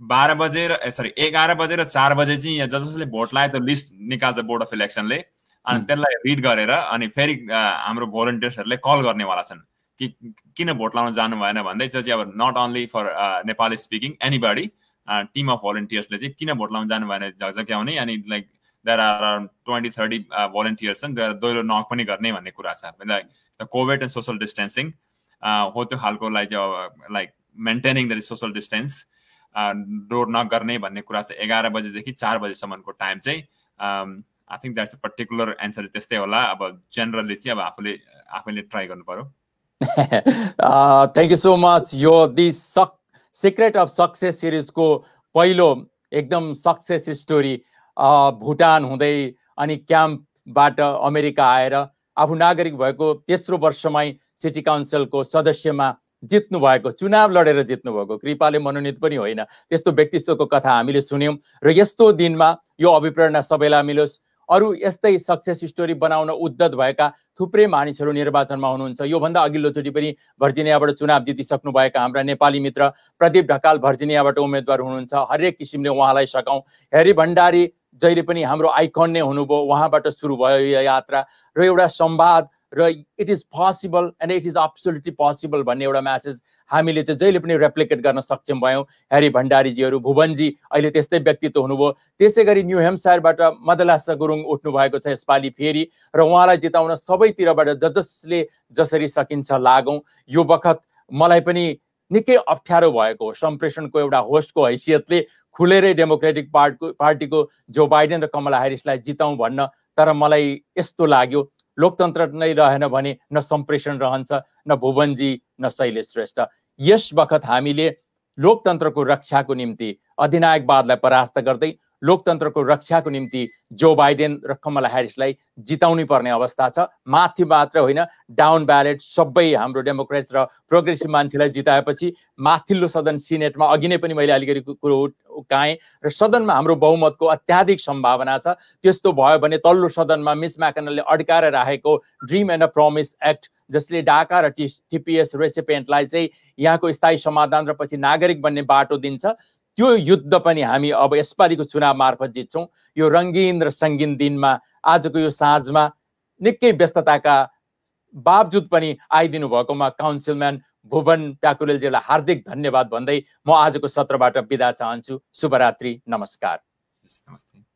बाह्र बजे र सरी एघार र चार बजे चाहिँ जस जसले भोट लायो त्यो लिस्ट निकाल्छ बोर्ड अफ इलेक्सनले अनि त्यसलाई रिड गरेर अनि फेरि हाम्रो भोलिन्टियर्सहरूले कल गर्नेवाला छन् कि किन भोट लाउन जानु भएन भन्दै त्यो चाहिँ अब not only for Nepali speaking anybody team of भोलिन्टियर्सले चाहिँ किन भोट लाउन जानु भएन झकझक्याउने अनि like there are around twenty thirty volunteers छन् दोहोरो नक पनि गर्ने भन्ने कुरा छ like the covid and social distancing हो त्यो खालको like like maintaining the social distance door नगर्ने भन्ने कुरा चाहिँ एघार बजीदेखि चार बजीसम्मको टाइम चाहिँ I think that's particular answer त्यस्तै होला अब जेनरली चाहिँ अब आफूले आफैले ट्राई गर्नु पऱ्यो
थ्याङ्क यू सो मच यो दि सक सिक्रेट अफ सक्सेस सिरिजको पहिलो एकदम सक्सेस स्टोरी भुटान हुँदै अनि क्याम्पबाट अमेरिका आएर आफू नागरिक भएको तेस्रो वर्षमै सिटी काउन्सिलको सदस्यमा जित्नु भएको चुनाव लडेर जित्नु भएको कृपाले मनोनित पनि होइन त्यस्तो व्यक्तित्वको कथा हामीले सुन्यौँ र यस्तो दिनमा यो अभिप्रेरणा सबैलाई मिलोस् अरू यस्तै सक्सेस स्टोरी बनाउन उद्धत भएका थुप्रै मानिसहरू निर्वाचनमा हुनुहुन्छ योभन्दा अघिल्लोचोटि पनि भर्जिनियाबाट चुनाव जितिसक्नुभएका हाम्रा नेपाली मित्र प्रदीप ढकाल भर्जिनियाबाट उम्मेदवार हुनुहुन्छ हरेक किसिमले उहाँलाई सघाउँ हेरी भण्डारी जहिले पनि हाम्रो आइकन नै हुनुभयो उहाँबाट सुरु भयो यो यात्रा र एउटा संवाद र it is possible and it is absolutely possible भन्ने एउटा म्यासेज हामीले चाहिँ जहिले पनि रेप्लिकेट गर्न सक्षम भयौँ हेरी भण्डारीजीहरू भुवनजी अहिले त्यस्तै व्यक्तित्व हुनुभयो त्यसै गरी न्यु हेम्सायरबाट मदलासा गुरुङ उठ्नु भएको छ यसपालि फेरि र उहाँलाई जिताउन सबैतिरबाट ज जसले जसरी सकिन्छ लागौँ यो बखत मलाई पनि निकै अप्ठ्यारो भएको हो सम्प्रेषणको एउटा होस्टको हैसियतले खुलेरै डेमोक्रेटिक पार्टको पार्टीको जो बाइडेन र कमला हेरिसलाई जिताउँ भन्न तर मलाई यस्तो लाग्यो लोकतन्त्र नै रहेन भने न सम्प्रेषण रहन्छ न भुवनजी न शैलेश श्रेष्ठ यस बखत हामीले लोकतन्त्रको रक्षाको निम्ति अधिनायकवादलाई परास्त गर्दै लोकतन्त्रको रक्षाको निम्ति जो बाइडेन र कमला ह्यारिसलाई जिताउनै पर्ने अवस्था छ माथि मात्र होइन डाउन ब्यालेट सबै हाम्रो डेमोक्रेट्स र प्रोग्रेसिभ मान्छेलाई जिताएपछि माथिल्लो सदन सिनेटमा अघि नै पनि मैले अलिकति कुरो उकाएँ र सदनमा हाम्रो बहुमतको अत्याधिक सम्भावना छ त्यस्तो भयो भने तल्लो सदनमा मिस म्याकनले अड्काएर राखेको dream and a promise act जसले डाका र टिपिएस रेसिपेन्टलाई चाहिँ यहाँको स्थायी समाधान र पछि नागरिक बन्ने बाटो दिन्छ त्यो युद्ध पनि हामी अब यसपालिको चुनाव मार्फत जित्छौँ यो रङ्गीन र सङ्गीन दिनमा आजको यो साँझमा निकै व्यस्तताका बावजुद पनि आइदिनु भएकोमा काउन्सिलम्यान भुवन प्याकुरेलजीलाई हार्दिक धन्यवाद भन्दै म आजको सत्रबाट बिदा चाहन्छु शुभरात्रि नमस्कार
नमस्ते